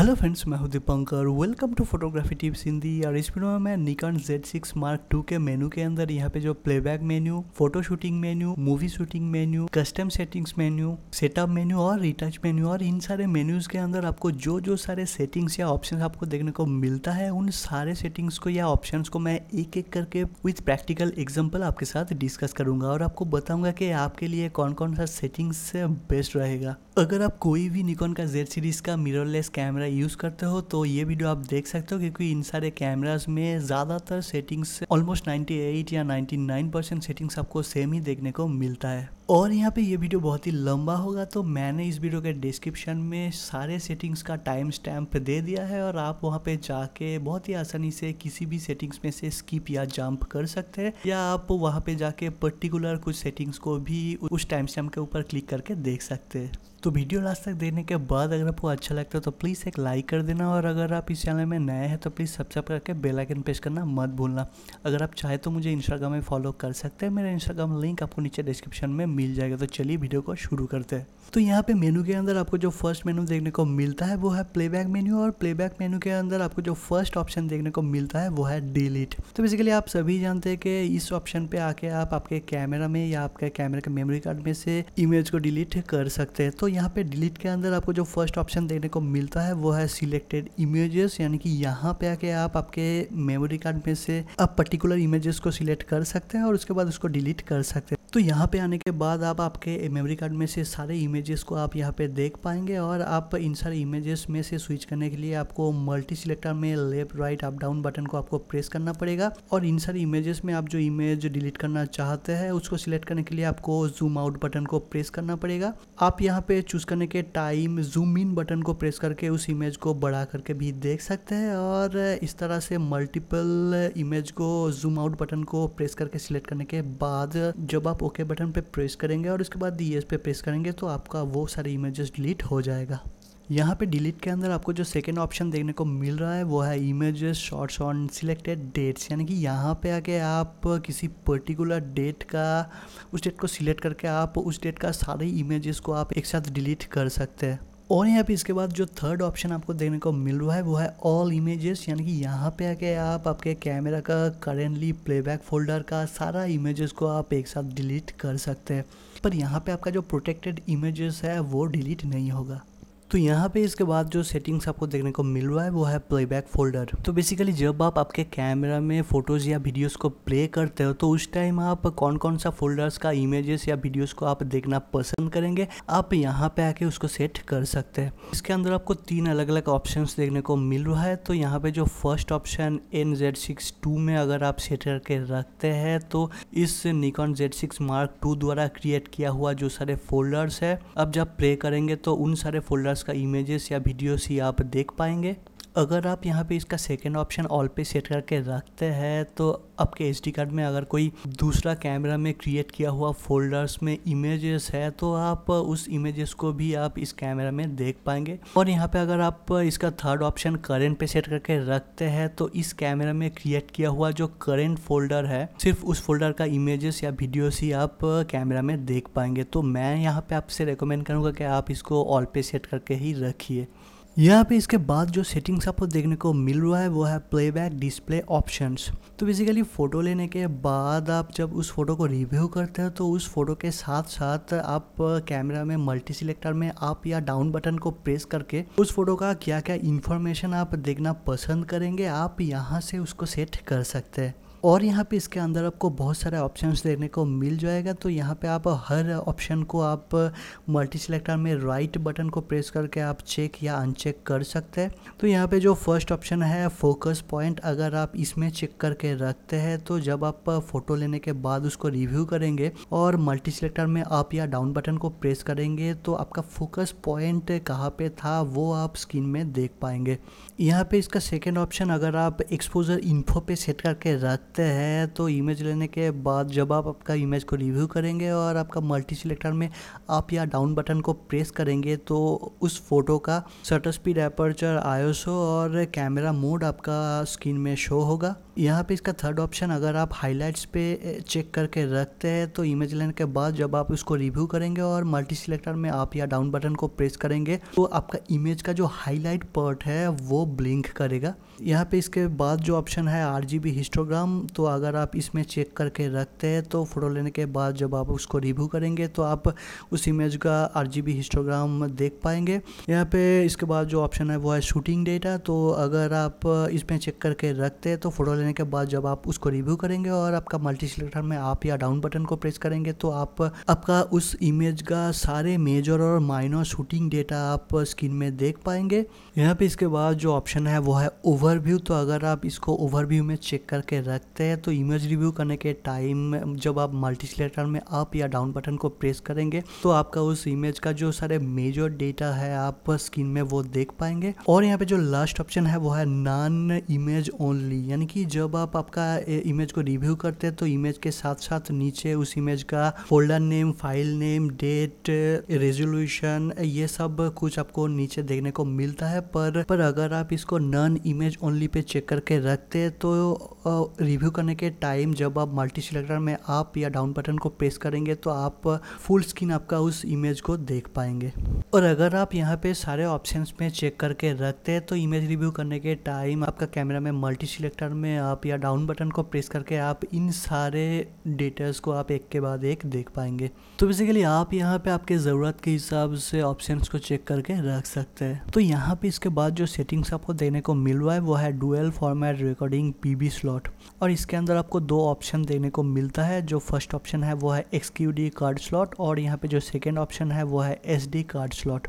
hello friends मैं हूं Dipankar welcome to photography tips Hindi और इस वीडियो में मैं Nikon Z six Mark two के मेनू के अंदर यहाँ पे जो playback menu photo shooting menu movie shooting menu custom settings menu setup menu और रिटच मेन्यू और इन सारे मेन्यूज के अंदर आपको जो जो सारे सेटिंग्स या ऑप्शन आपको देखने को मिलता है उन सारे सेटिंग्स को या ऑप्शन को मैं एक एक करके विथ प्रैक्टिकल एग्जाम्पल आपके साथ डिस्कस करूंगा और आपको बताऊंगा कि आपके लिए कौन कौन सा सेटिंग्स बेस्ट रहेगा अगर आप कोई भी निकॉन का जेड सीरीज का मिररलेस कैमरा यूज़ करते हो तो ये वीडियो आप देख सकते हो क्योंकि इन सारे कैमराज में ज़्यादातर सेटिंग्स ऑलमोस्ट 98 या 99 परसेंट सेटिंग्स आपको सेम ही देखने को मिलता है और यहाँ पे ये वीडियो बहुत ही लंबा होगा तो मैंने इस वीडियो के डिस्क्रिप्शन में सारे सेटिंग्स का टाइम स्टैम्प दे दिया है और आप वहाँ पे जाके बहुत ही आसानी से किसी भी सेटिंग्स में से स्किप या जंप कर सकते हैं या आप वहाँ पे जाके पर्टिकुलर कुछ सेटिंग्स को भी उस टाइम स्टैम्प के ऊपर क्लिक करके देख सकते हैं तो वीडियो लास्ट तक देखने के बाद अगर आपको अच्छा लगता है तो प्लीज़ एक लाइक कर देना और अगर आप इस चैनल में नए हैं तो प्लीज़ सब्सक्राइब करके बेल आइकन प्रेस करना मत भूलना अगर आप चाहे तो मुझे इंस्टाग्राम में फॉलो कर सकते हैं मेरा इंस्टाग्राम लिंक आपको नीचे डिस्क्रिप्शन में मिल जाएगा तो चलिए वीडियो को शुरू करते हैं तो यहाँ पे मेनू के अंदर आपको जो फर्स्ट मेनू देखने को मिलता है वो है प्लेबैक मेन्यू और प्लेबैक मेन्यू के अंदर आपको जो फर्स्ट ऑप्शन देखने को मिलता है वो है डिलीट तो बेसिकली आप सभी जानते हैं कि इस ऑप्शन पे आके आप आपके कैमरा में या आपके कैमरे के मेमोरी कार्ड में से इमेज को डिलीट कर सकते हैं तो यहाँ पे डिलीट के अंदर आपको जो फर्स्ट ऑप्शन देखने को मिलता है वो है सिलेक्टेड इमेजेस यानी कि यहाँ पे आके आप आपके मेमोरी कार्ड में से आप पर्टिकुलर इमेजेस को सिलेक्ट कर सकते हैं और उसके बाद उसको डिलीट कर सकते हैं तो यहाँ पे आने के बाद आप आपके मेमोरी कार्ड में से सारे इमेजेस को आप यहाँ पे देख पाएंगे और आप इन सारे इमेजेस में से स्विच करने के लिए आपको मल्टी सिलेक्टर में left right up down button को आपको प्रेस करना पड़ेगा और इन सारे इमेजेस में आप जो इमेज डिलीट करना चाहते हैं उसको सिलेक्ट करने के लिए आपको जूम आउट बटन को प्रेस करना पड़ेगा आप यहाँ पे चूज़ करने के टाइम जूम इन बटन को प्रेस करके उस इमेज को बढ़ा करके भी देख सकते हैं और इस तरह से मल्टीपल इमेज को जूम आउट बटन को प्रेस करके सिलेक्ट करने के बाद जब आप ओके बटन पे प्रेस करेंगे और उसके बाद डीएस पे प्रेस करेंगे तो आपका वो सारी इमेजेस डिलीट हो जाएगा यहाँ पे डिलीट के अंदर आपको जो सेकेंड ऑप्शन देखने को मिल रहा है वो है images shot on selected dates यानी कि यहाँ पे आके आप किसी पर्टिकुलर डेट का उस डेट को सिलेक्ट करके आप उस डेट का सारे इमेजेस को आप एक साथ डिलीट कर सकते हैं और यहाँ पे इसके बाद जो थर्ड ऑप्शन आपको देखने को मिल रहा है वो है ऑल इमेजेस यानी कि यहाँ पे आके आप आपके कैमरा का करेंटली प्लेबैक फोल्डर का सारा इमेजेस को आप एक साथ डिलीट कर सकते हैं पर यहाँ पे आपका जो प्रोटेक्टेड इमेजेस है वो डिलीट नहीं होगा तो यहाँ पे इसके बाद जो सेटिंग्स आपको देखने को मिल रहा है वो है प्लेबैक फोल्डर तो बेसिकली जब आप आपके कैमरा में फोटोज़ या वीडियोस को प्ले करते हो तो उस टाइम आप कौन कौन सा फोल्डर्स का इमेजेस या वीडियोस को आप देखना पसंद करेंगे आप यहाँ पे आके उसको सेट कर सकते हैं इसके अंदर आपको तीन अलग अलग ऑप्शन देखने को मिल रहा है तो यहाँ पे जो first option N Z six two में अगर आप सेट करके रखते हैं तो इस Nikon Z six Mark two द्वारा क्रिएट किया हुआ जो सारे फोल्डर्स है अब जब प्ले करेंगे तो उन सारे फोल्डर्स का इमेजेस या वीडियोस ही आप देख पाएंगे अगर आप यहाँ पे इसका सेकेंड ऑप्शन ऑल पे सेट करके रखते हैं तो आपके एस कार्ड में अगर कोई दूसरा कैमरा में क्रिएट किया हुआ फोल्डर्स में इमेजेस है तो आप उस इमेजेस को भी आप इस कैमरा में देख पाएंगे और यहाँ पे अगर आप इसका थर्ड ऑप्शन करेंट पे सेट करके रखते हैं तो इस कैमरा में क्रिएट किया हुआ जो करेंट फोल्डर है सिर्फ उस फोल्डर का इमेजेस या वीडियोस ही आप कैमरा में देख पाएंगे तो मैं यहाँ पे आपसे रिकमेंड करूँगा कि आप इसको ऑल पे सेट करके ही रखिए यहाँ पे इसके बाद जो सेटिंग्स आपको देखने को मिल रहा है वो है प्लेबैक डिस्प्ले ऑप्शंस तो बेसिकली फ़ोटो लेने के बाद आप जब उस फोटो को रिव्यू करते हैं तो उस फोटो के साथ साथ आप कैमरा में मल्टी सिलेक्टर में आप या डाउन बटन को प्रेस करके उस फोटो का क्या क्या इन्फॉर्मेशन आप देखना पसंद करेंगे आप यहाँ से उसको सेट कर सकते हैं और यहाँ पे इसके अंदर आपको बहुत सारे ऑप्शंस देखने को मिल जाएगा तो यहाँ पे आप हर ऑप्शन को आप मल्टी सिलेक्टर में राइट बटन को प्रेस करके आप चेक या अनचेक कर सकते हैं तो यहाँ पे जो फर्स्ट ऑप्शन है फोकस पॉइंट अगर आप इसमें चेक करके रखते हैं तो जब आप फ़ोटो लेने के बाद उसको रिव्यू करेंगे और मल्टी सिलेक्टर में अप या डाउन बटन को प्रेस करेंगे तो आपका फोकस पॉइंट कहाँ पे था वो आप स्क्रीन में देख पाएंगे यहाँ पे इसका सेकेंड ऑप्शन अगर आप एक्सपोजर इन्फो पे सेट करके रख सकते हैं तो इमेज लेने के बाद जब आप आपका इमेज को रिव्यू करेंगे और आपका मल्टी सिलेक्टर में आप या डाउन बटन को प्रेस करेंगे तो उस फोटो का शटर स्पीड एपर्चर आयोसो और कैमरा मोड आपका स्क्रीन में शो होगा यहाँ पे इसका थर्ड ऑप्शन अगर आप हाईलाइट्स पे चेक करके रखते हैं तो इमेज लेने के बाद जब आप उसको रिव्यू करेंगे और मल्टी सिलेक्टर में आप या डाउन बटन को प्रेस करेंगे तो आपका इमेज का जो हाईलाइट पार्ट है वो ब्लिंक करेगा यहाँ पे इसके बाद जो ऑप्शन है आर हिस्टोग्राम तो अगर आप इसमें चेक करके रखते हैं तो फ़ोटो लेने के बाद जब आप उसको रिव्यू करेंगे तो आप उस इमेज का आर हिस्टोग्राम देख पाएंगे यहाँ पे इसके बाद जो ऑप्शन है वो है शूटिंग डेटा तो अगर आप इसमें चेक करके रखते हैं तो फ़ोटो लेने के बाद जब आप उसको रिव्यू करेंगे और आपका मल्टी सिलेक्टर में आप या डाउन बटन को प्रेस करेंगे तो आप आपका उस इमेज का सारे मेजर और माइनर शूटिंग डेटा आप स्क्रीन में देख पाएंगे यहाँ पे इसके बाद जो ऑप्शन है वो है ओवर ओवरव्यू तो अगर आप इसको ओवरव्यू में चेक करके रखते हैं तो इमेज रिव्यू करने के टाइम जब आप मल्टी सिलेक्टर में अप या डाउन बटन को प्रेस करेंगे तो आपका उस इमेज का जो सारे मेजर डेटा है आप स्क्रीन में वो देख पाएंगे और यहाँ पे जो लास्ट ऑप्शन है वो है नॉन इमेज ओनली यानी कि जब आप आपका इमेज को रिव्यू करते हैं तो इमेज के साथ साथ नीचे उस इमेज का folder name file name date resolution ये सब कुछ आपको नीचे देखने को मिलता है पर पर अगर आप इसको नॉन इमेज ओनली पे चेक करके रखते हैं तो रिव्यू करने के टाइम जब आप मल्टी सिलेक्टर में आप या डाउन बटन को प्रेस करेंगे तो आप फुल स्क्रीन आपका उस इमेज को देख पाएंगे और अगर आप यहाँ पे सारे ऑप्शन में चेक करके रखते हैं तो इमेज रिव्यू करने के टाइम आपका कैमरा में मल्टी सिलेक्टर में आप या डाउन बटन को प्रेस करके आप इन सारे डेटर्स को आप एक के बाद एक देख पाएंगे तो बेसिकली आप यहाँ पे आपके ज़रूरत के हिसाब से ऑप्शंस को चेक करके रख सकते हैं तो यहाँ पे इसके बाद जो सेटिंग्स आपको देने को मिल रहा है वो है dual format recording P slot और इसके अंदर आपको दो ऑप्शन देखने को मिलता है जो फर्स्ट ऑप्शन है वो है एक्स कार्ड स्लॉट और यहाँ पे जो सेकेंड ऑप्शन है वो है एस कार्ड स्लॉट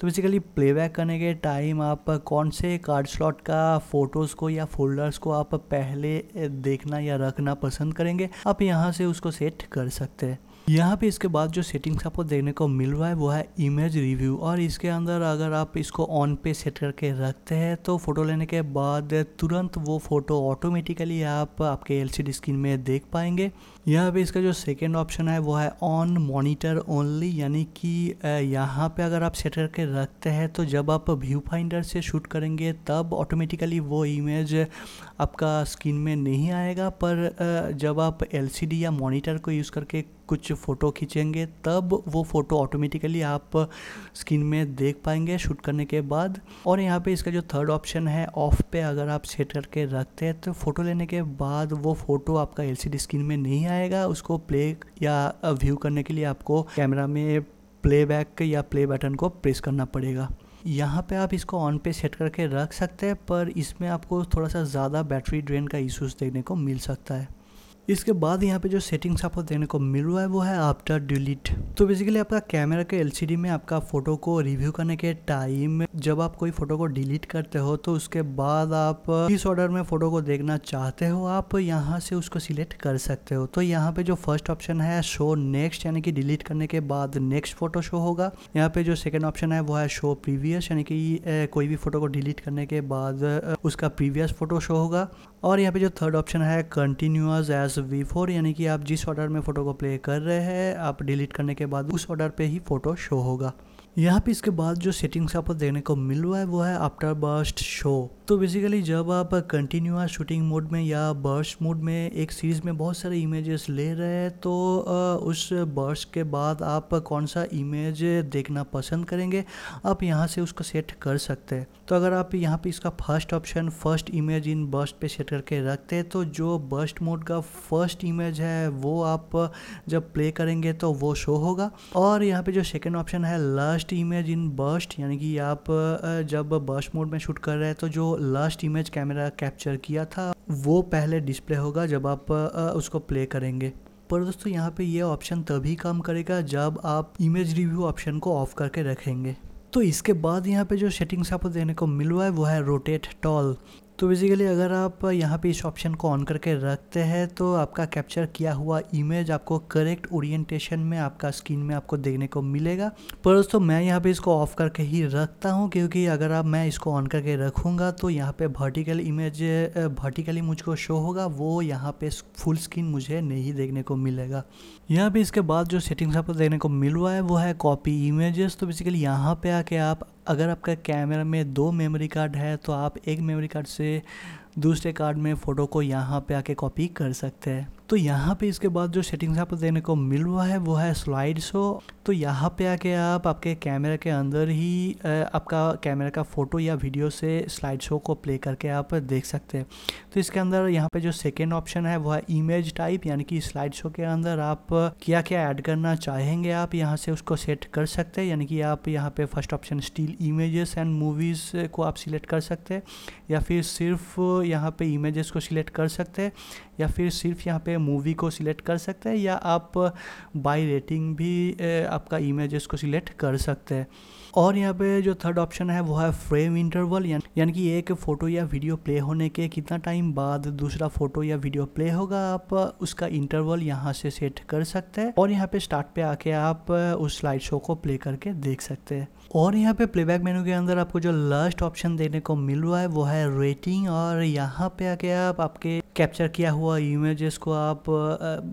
तो बेसिकली प्लेबैक करने के टाइम आप कौन से कार्ड स्लॉट का फ़ोटोज़ को या फोल्डर्स को आप पहले देखना या रखना पसंद करेंगे आप यहाँ से उसको सेट कर सकते हैं यहाँ पे इसके बाद जो सेटिंग्स आपको देखने को मिल रहा है वो है इमेज रिव्यू और इसके अंदर अगर आप इसको ऑन पे सेट करके रखते हैं तो फ़ोटो लेने के बाद तुरंत वो फ़ोटो ऑटोमेटिकली आप आपके एलसीडी स्क्रीन में देख पाएंगे यहाँ पे इसका जो सेकेंड ऑप्शन है वो है ऑन मोनिटर ओनली यानी कि यहाँ पे अगर आप सेट करके रखते हैं तो जब आप व्यू फाइंडर से शूट करेंगे तब ऑटोमेटिकली वो इमेज आपका स्क्रीन में नहीं आएगा पर जब आप एलसीडी या मॉनिटर को यूज़ करके कुछ फ़ोटो खींचेंगे तब वो फ़ोटो ऑटोमेटिकली आप स्क्रीन में देख पाएंगे शूट करने के बाद और यहाँ पे इसका जो थर्ड ऑप्शन है ऑफ पे अगर आप सेट करके रखते हैं तो फ़ोटो लेने के बाद वो फ़ोटो आपका एल स्क्रीन में नहीं आएगा उसको प्ले या व्यू करने के लिए आपको कैमरा में प्लेबैक या प्ले बटन को प्रेस करना पड़ेगा यहाँ पे आप इसको ऑन पे सेट करके रख सकते हैं पर इसमें आपको थोड़ा सा ज़्यादा बैटरी ड्रेन का इश्यूज़ देखने को मिल सकता है इसके बाद यहाँ पे जो सेटिंग्स आपको देखने को मिल रहा है वो है आफ्टर डिलीट तो बेसिकली आपका कैमरा के एलसीडी में आपका फ़ोटो को रिव्यू करने के टाइम जब आप कोई फ़ोटो को डिलीट करते हो तो उसके बाद आप किस ऑर्डर में फ़ोटो को देखना चाहते हो आप यहाँ से उसको सिलेक्ट कर सकते हो तो यहाँ पे जो फर्स्ट ऑप्शन है शो नेक्स्ट यानी कि डिलीट करने के बाद नेक्स्ट फ़ोटो शो होगा यहाँ पे जो सेकेंड ऑप्शन है वो है शो प्रीवियस यानी कि कोई भी फ़ोटो को डिलीट करने के बाद उसका प्रीवियस फ़ोटो शो होगा और यहाँ पे जो थर्ड ऑप्शन है कंटिन्यूस एज वी फोर यानी कि आप जिस ऑर्डर में फ़ोटो को प्ले कर रहे हैं आप डिलीट करने के बाद उस ऑर्डर पे ही फ़ोटो शो होगा यहाँ पे इसके बाद जो सेटिंग्स आपको देखने को मिल रहा है वो है आफ्टर बस्ट शो तो बेसिकली जब आप कंटिन्यूस शूटिंग मोड में या बर्स मोड में एक सीरीज़ में बहुत सारे इमेजेस ले रहे हैं तो उस बर्स के बाद आप कौन सा इमेज देखना पसंद करेंगे आप यहाँ से उसको सेट कर सकते हैं तो अगर आप यहाँ पे इसका first option first image in burst पे सेट करके रखते हैं तो जो बर्स्ट मोड का फर्स्ट इमेज है वो आप जब प्ले करेंगे तो वो शो होगा और यहाँ पे जो सेकेंड ऑप्शन है लास्ट इमेज इन बर्स्ट यानी कि आप जब बर्स्ट मोड में शूट कर रहे हैं तो जो लास्ट इमेज कैमरा कैप्चर किया था वो पहले डिस्प्ले होगा जब आप उसको प्ले करेंगे पर दोस्तों यहाँ पे ये ऑप्शन तभी काम करेगा जब आप इमेज रिव्यू ऑप्शन को ऑफ करके रखेंगे तो इसके बाद यहाँ पे जो सेटिंग्स आपको देने को मिल रहा है वो है रोटेट टॉल तो बेसिकली अगर आप यहाँ पे इस ऑप्शन को ऑन करके रखते हैं तो आपका कैप्चर किया हुआ इमेज आपको करेक्ट ओरिएंटेशन में आपका स्क्रीन में आपको देखने को मिलेगा पर दोस्तों मैं यहाँ पे इसको ऑफ करके ही रखता हूँ क्योंकि अगर आप मैं इसको ऑन करके रखूँगा तो यहाँ पे वर्टिकल इमेज वर्टिकली मुझको शो होगा वो यहाँ पे फुल स्क्रीन मुझे नहीं देखने को मिलेगा यहाँ पे इसके बाद जो सेटिंग्स आपको देखने को मिल रहा है वो है कॉपी इमेजेस तो बेसिकली यहाँ पे आके आप अगर आपका कैमरा में दो मेमोरी कार्ड है तो आप एक मेमोरी कार्ड से दूसरे कार्ड में फ़ोटो को यहाँ पे आके कॉपी कर सकते हैं तो यहाँ पे इसके बाद जो सेटिंग्स आपको देने को मिल रहा है वो है स्लाइड शो तो यहाँ पे आके आप आपके कैमरा के अंदर ही आपका कैमरा का फ़ोटो या वीडियो से स्लाइड शो को प्ले करके आप देख सकते हैं तो इसके अंदर यहाँ पे जो सेकेंड ऑप्शन है वो है इमेज टाइप यानी कि स्लाइड शो के अंदर आप क्या क्या ऐड करना चाहेंगे आप यहाँ से उसको सेट कर सकते हैं यानी कि आप यहाँ पे first option still images and movies को आप सिलेक्ट कर सकते हैं या फिर सिर्फ यहाँ पे इमेजेस को सिलेक्ट कर सकते हैं या फिर सिर्फ यहाँ पे मूवी को सिलेक्ट कर सकते हैं या आप बाई रेटिंग भी आपका इमेज को सिलेक्ट कर सकते हैं और यहाँ पे जो थर्ड ऑप्शन है वो है फ्रेम इंटरवल यानी कि एक फ़ोटो या वीडियो प्ले होने के कितना टाइम बाद दूसरा फ़ोटो या वीडियो प्ले होगा आप उसका इंटरवल यहाँ से सेट कर सकते हैं और यहाँ पे स्टार्ट पे आके आप उस स्लाइड शो को प्ले करके देख सकते हैं और यहाँ पे प्लेबैक मेनू के अंदर आपको जो लास्ट ऑप्शन देने को मिल रहा है वो है रेटिंग और यहाँ पे आके आप आपके कैप्चर किया हुआ इमेजेस को आप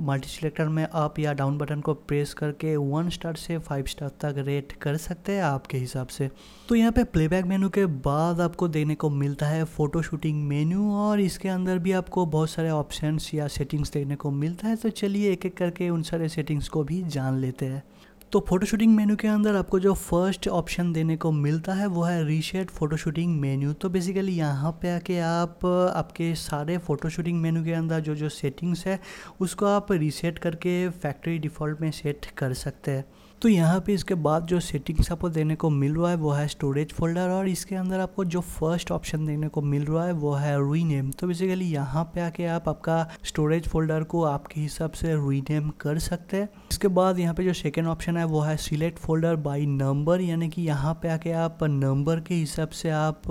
मल्टी सिलेक्टर में अप या डाउन बटन को प्रेस करके वन स्टार से फाइव स्टार तक रेट कर सकते हैं आपके हिसाब से तो यहाँ पे प्लेबैक मेनू के बाद आपको देने को मिलता है फ़ोटो शूटिंग मेन्यू और इसके अंदर भी आपको बहुत सारे ऑप्शन या सेटिंग्स देखने को मिलता है तो चलिए एक एक करके उन सारे सेटिंग्स को भी जान लेते हैं तो फोटो शूटिंग मेन्यू के अंदर आपको जो फर्स्ट ऑप्शन देने को मिलता है वो है फोटो शूटिंग मेन्यू तो बेसिकली यहाँ पे आके आप आपके सारे फोटोशूटिंग मेन्यू के अंदर जो जो सेटिंग्स है उसको आप रीसेट करके फैक्ट्री डिफ़ॉल्ट में सेट कर सकते हैं तो यहाँ पे इसके बाद जो सेटिंग्स आपको देने को मिल रहा है वो है स्टोरेज फोल्डर और इसके अंदर आपको जो फर्स्ट ऑप्शन देने को मिल रहा है वो है रीनेम तो बेसिकली यहाँ पे आके आप आपका स्टोरेज फोल्डर को आपके हिसाब से रीनेम कर सकते हैं इसके बाद यहाँ पे जो सेकेंड ऑप्शन है वो है सिलेक्ट फोल्डर बाई नंबर यानी कि यहाँ पे आके आप नंबर के हिसाब से आप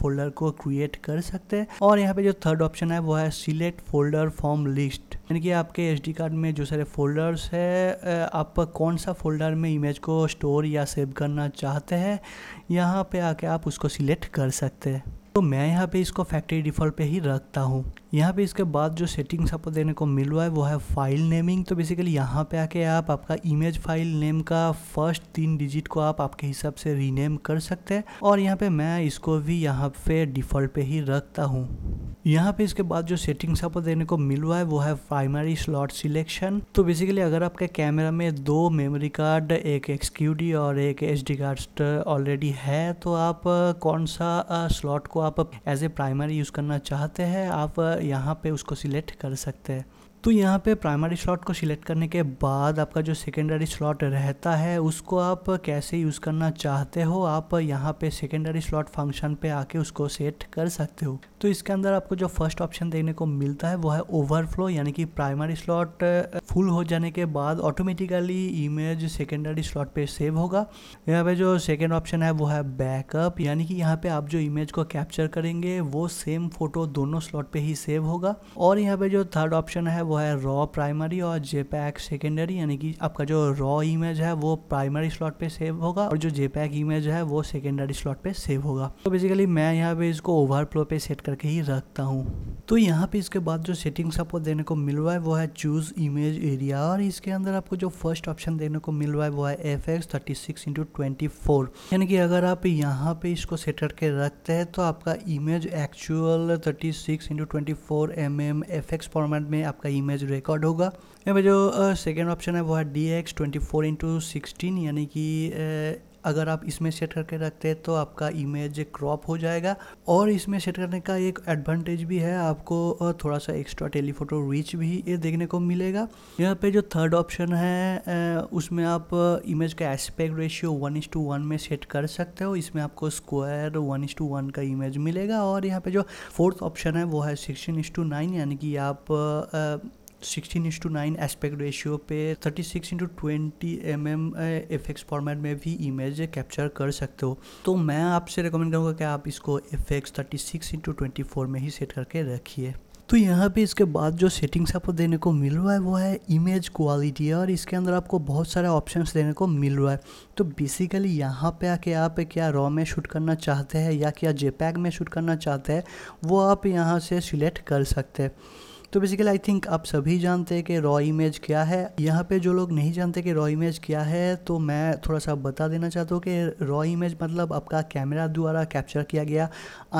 फोल्डर को क्रिएट कर सकते हैं और यहाँ पे जो थर्ड ऑप्शन है वो है सिलेक्ट फोल्डर फॉर्म लिस्ट यानी कि आपके एस कार्ड में जो सारे फोल्डर्स है आप कौन सा फोल्डर में इमेज को स्टोर या सेव करना चाहते हैं यहाँ पे आके आप उसको सिलेक्ट कर सकते हैं तो मैं यहाँ पे इसको फैक्ट्री डिफ़ॉल्ट पे ही रखता हूँ यहाँ पे इसके बाद जो सेटिंग्स आपको देने को मिल रहा है वो है फाइल नेमिंग तो बेसिकली यहाँ पे आके आप आपका इमेज फाइल नेम का फर्स्ट तीन डिजिट को आप आपके हिसाब से रीनेम कर सकते हैं और यहाँ पे मैं इसको भी यहाँ पे डिफ़ॉल्ट पे ही रखता हूँ यहाँ पे इसके बाद जो सेटिंग्स आपको देने को मिल रहा है वो है प्राइमरी स्लॉट सिलेक्शन तो बेसिकली अगर आपके कैमरा में दो मेमोरी कार्ड एक एक्स और एक एच डी कार्ड ऑलरेडी है तो आप कौन सा स्लॉट को आप एज ए प्राइमरी यूज़ करना चाहते हैं आप यहाँ पे उसको सिलेक्ट कर सकते हैं तो यहाँ पे प्राइमरी स्लॉट को सिलेक्ट करने के बाद आपका जो सेकेंडरी स्लॉट रहता है उसको आप कैसे यूज़ करना चाहते हो आप यहाँ पे सेकेंडरी स्लॉट फंक्शन पे आके उसको सेट कर सकते हो तो इसके अंदर आपको जो फर्स्ट ऑप्शन देखने को मिलता है वो है ओवरफ्लो यानी कि प्राइमरी स्लॉट फुल हो जाने के बाद ऑटोमेटिकली इमेज सेकेंडरी स्लॉट पे सेव होगा यहाँ पे जो सेकेंड ऑप्शन है वो है बैकअप यानी कि यहाँ पे आप जो इमेज को कैप्चर करेंगे वो सेम फोटो दोनों स्लॉट पे ही सेव होगा और यहाँ पे जो थर्ड ऑप्शन है वो है रॉ प्राइमरी और जेपैक सेकेंडरी यानी कि आपका जो रॉ इमेज है वो प्राइमरी स्लॉट पे सेव होगा और जो जेपैक इमेज है वो सेकेंडरी स्लॉट पे सेव होगा तो बेसिकली मैं यहाँ पे इसको ओवरफ्लो पे सेट करके ही रखता हूँ तो यहाँ पे इसके बाद जो सेटिंग्स आपको देने को मिल रहा है वो है चूज इमेज एरिया और इसके अंदर आपको जो फर्स्ट ऑप्शन देने को मिल रहा है वो है F X thirty six into twenty four यानी कि अगर आप यहाँ पे इसको सेट करके रखते हैं तो आपका image actual thirty six into twenty four M M F X format में आपका इमेज रिकॉर्ड होगा यहाँ पे जो सेकेंड ऑप्शन है वो है D X twenty four into sixteen यानी कि अगर आप इसमें सेट करके रखते हैं तो आपका इमेज क्रॉप हो जाएगा और इसमें सेट करने का एक एडवांटेज भी है आपको थोड़ा सा एक्स्ट्रा टेलीफोटो रीच भी ये देखने को मिलेगा यहाँ पे जो थर्ड ऑप्शन है उसमें आप इमेज का aspect ratio one is to one में सेट कर सकते हो इसमें आपको square one is to one का इमेज मिलेगा और यहाँ पे जो फोर्थ ऑप्शन है वो है सिक्सटीन इस टू नाइन यानी कि आप sixteen is to nine aspect ratio पे thirty six into twenty M M F X format में भी इमेज कैप्चर कर सकते हो तो मैं आपसे रिकमेंड करूँगा कि आप इसको F X thirty six into twenty four में ही सेट करके रखिए तो यहाँ पे इसके बाद जो सेटिंग्स आपको देने को मिल रहा है वो है इमेज क्वालिटी और इसके अंदर आपको बहुत सारे ऑप्शंस देने को मिल रहा है तो बेसिकली यहाँ पे आके आप क्या रॉ में शूट करना चाहते हैं या क्या जेपैग में शूट करना चाहते हैं वो आप यहाँ से सिलेक्ट कर सकते हैं तो बेसिकली आई थिंक आप सभी जानते हैं कि रॉ इमेज क्या है यहाँ पे जो लोग नहीं जानते कि रॉ इमेज क्या है तो मैं थोड़ा सा बता देना चाहता हूँ कि रॉ इमेज मतलब आपका कैमरा द्वारा कैप्चर किया गया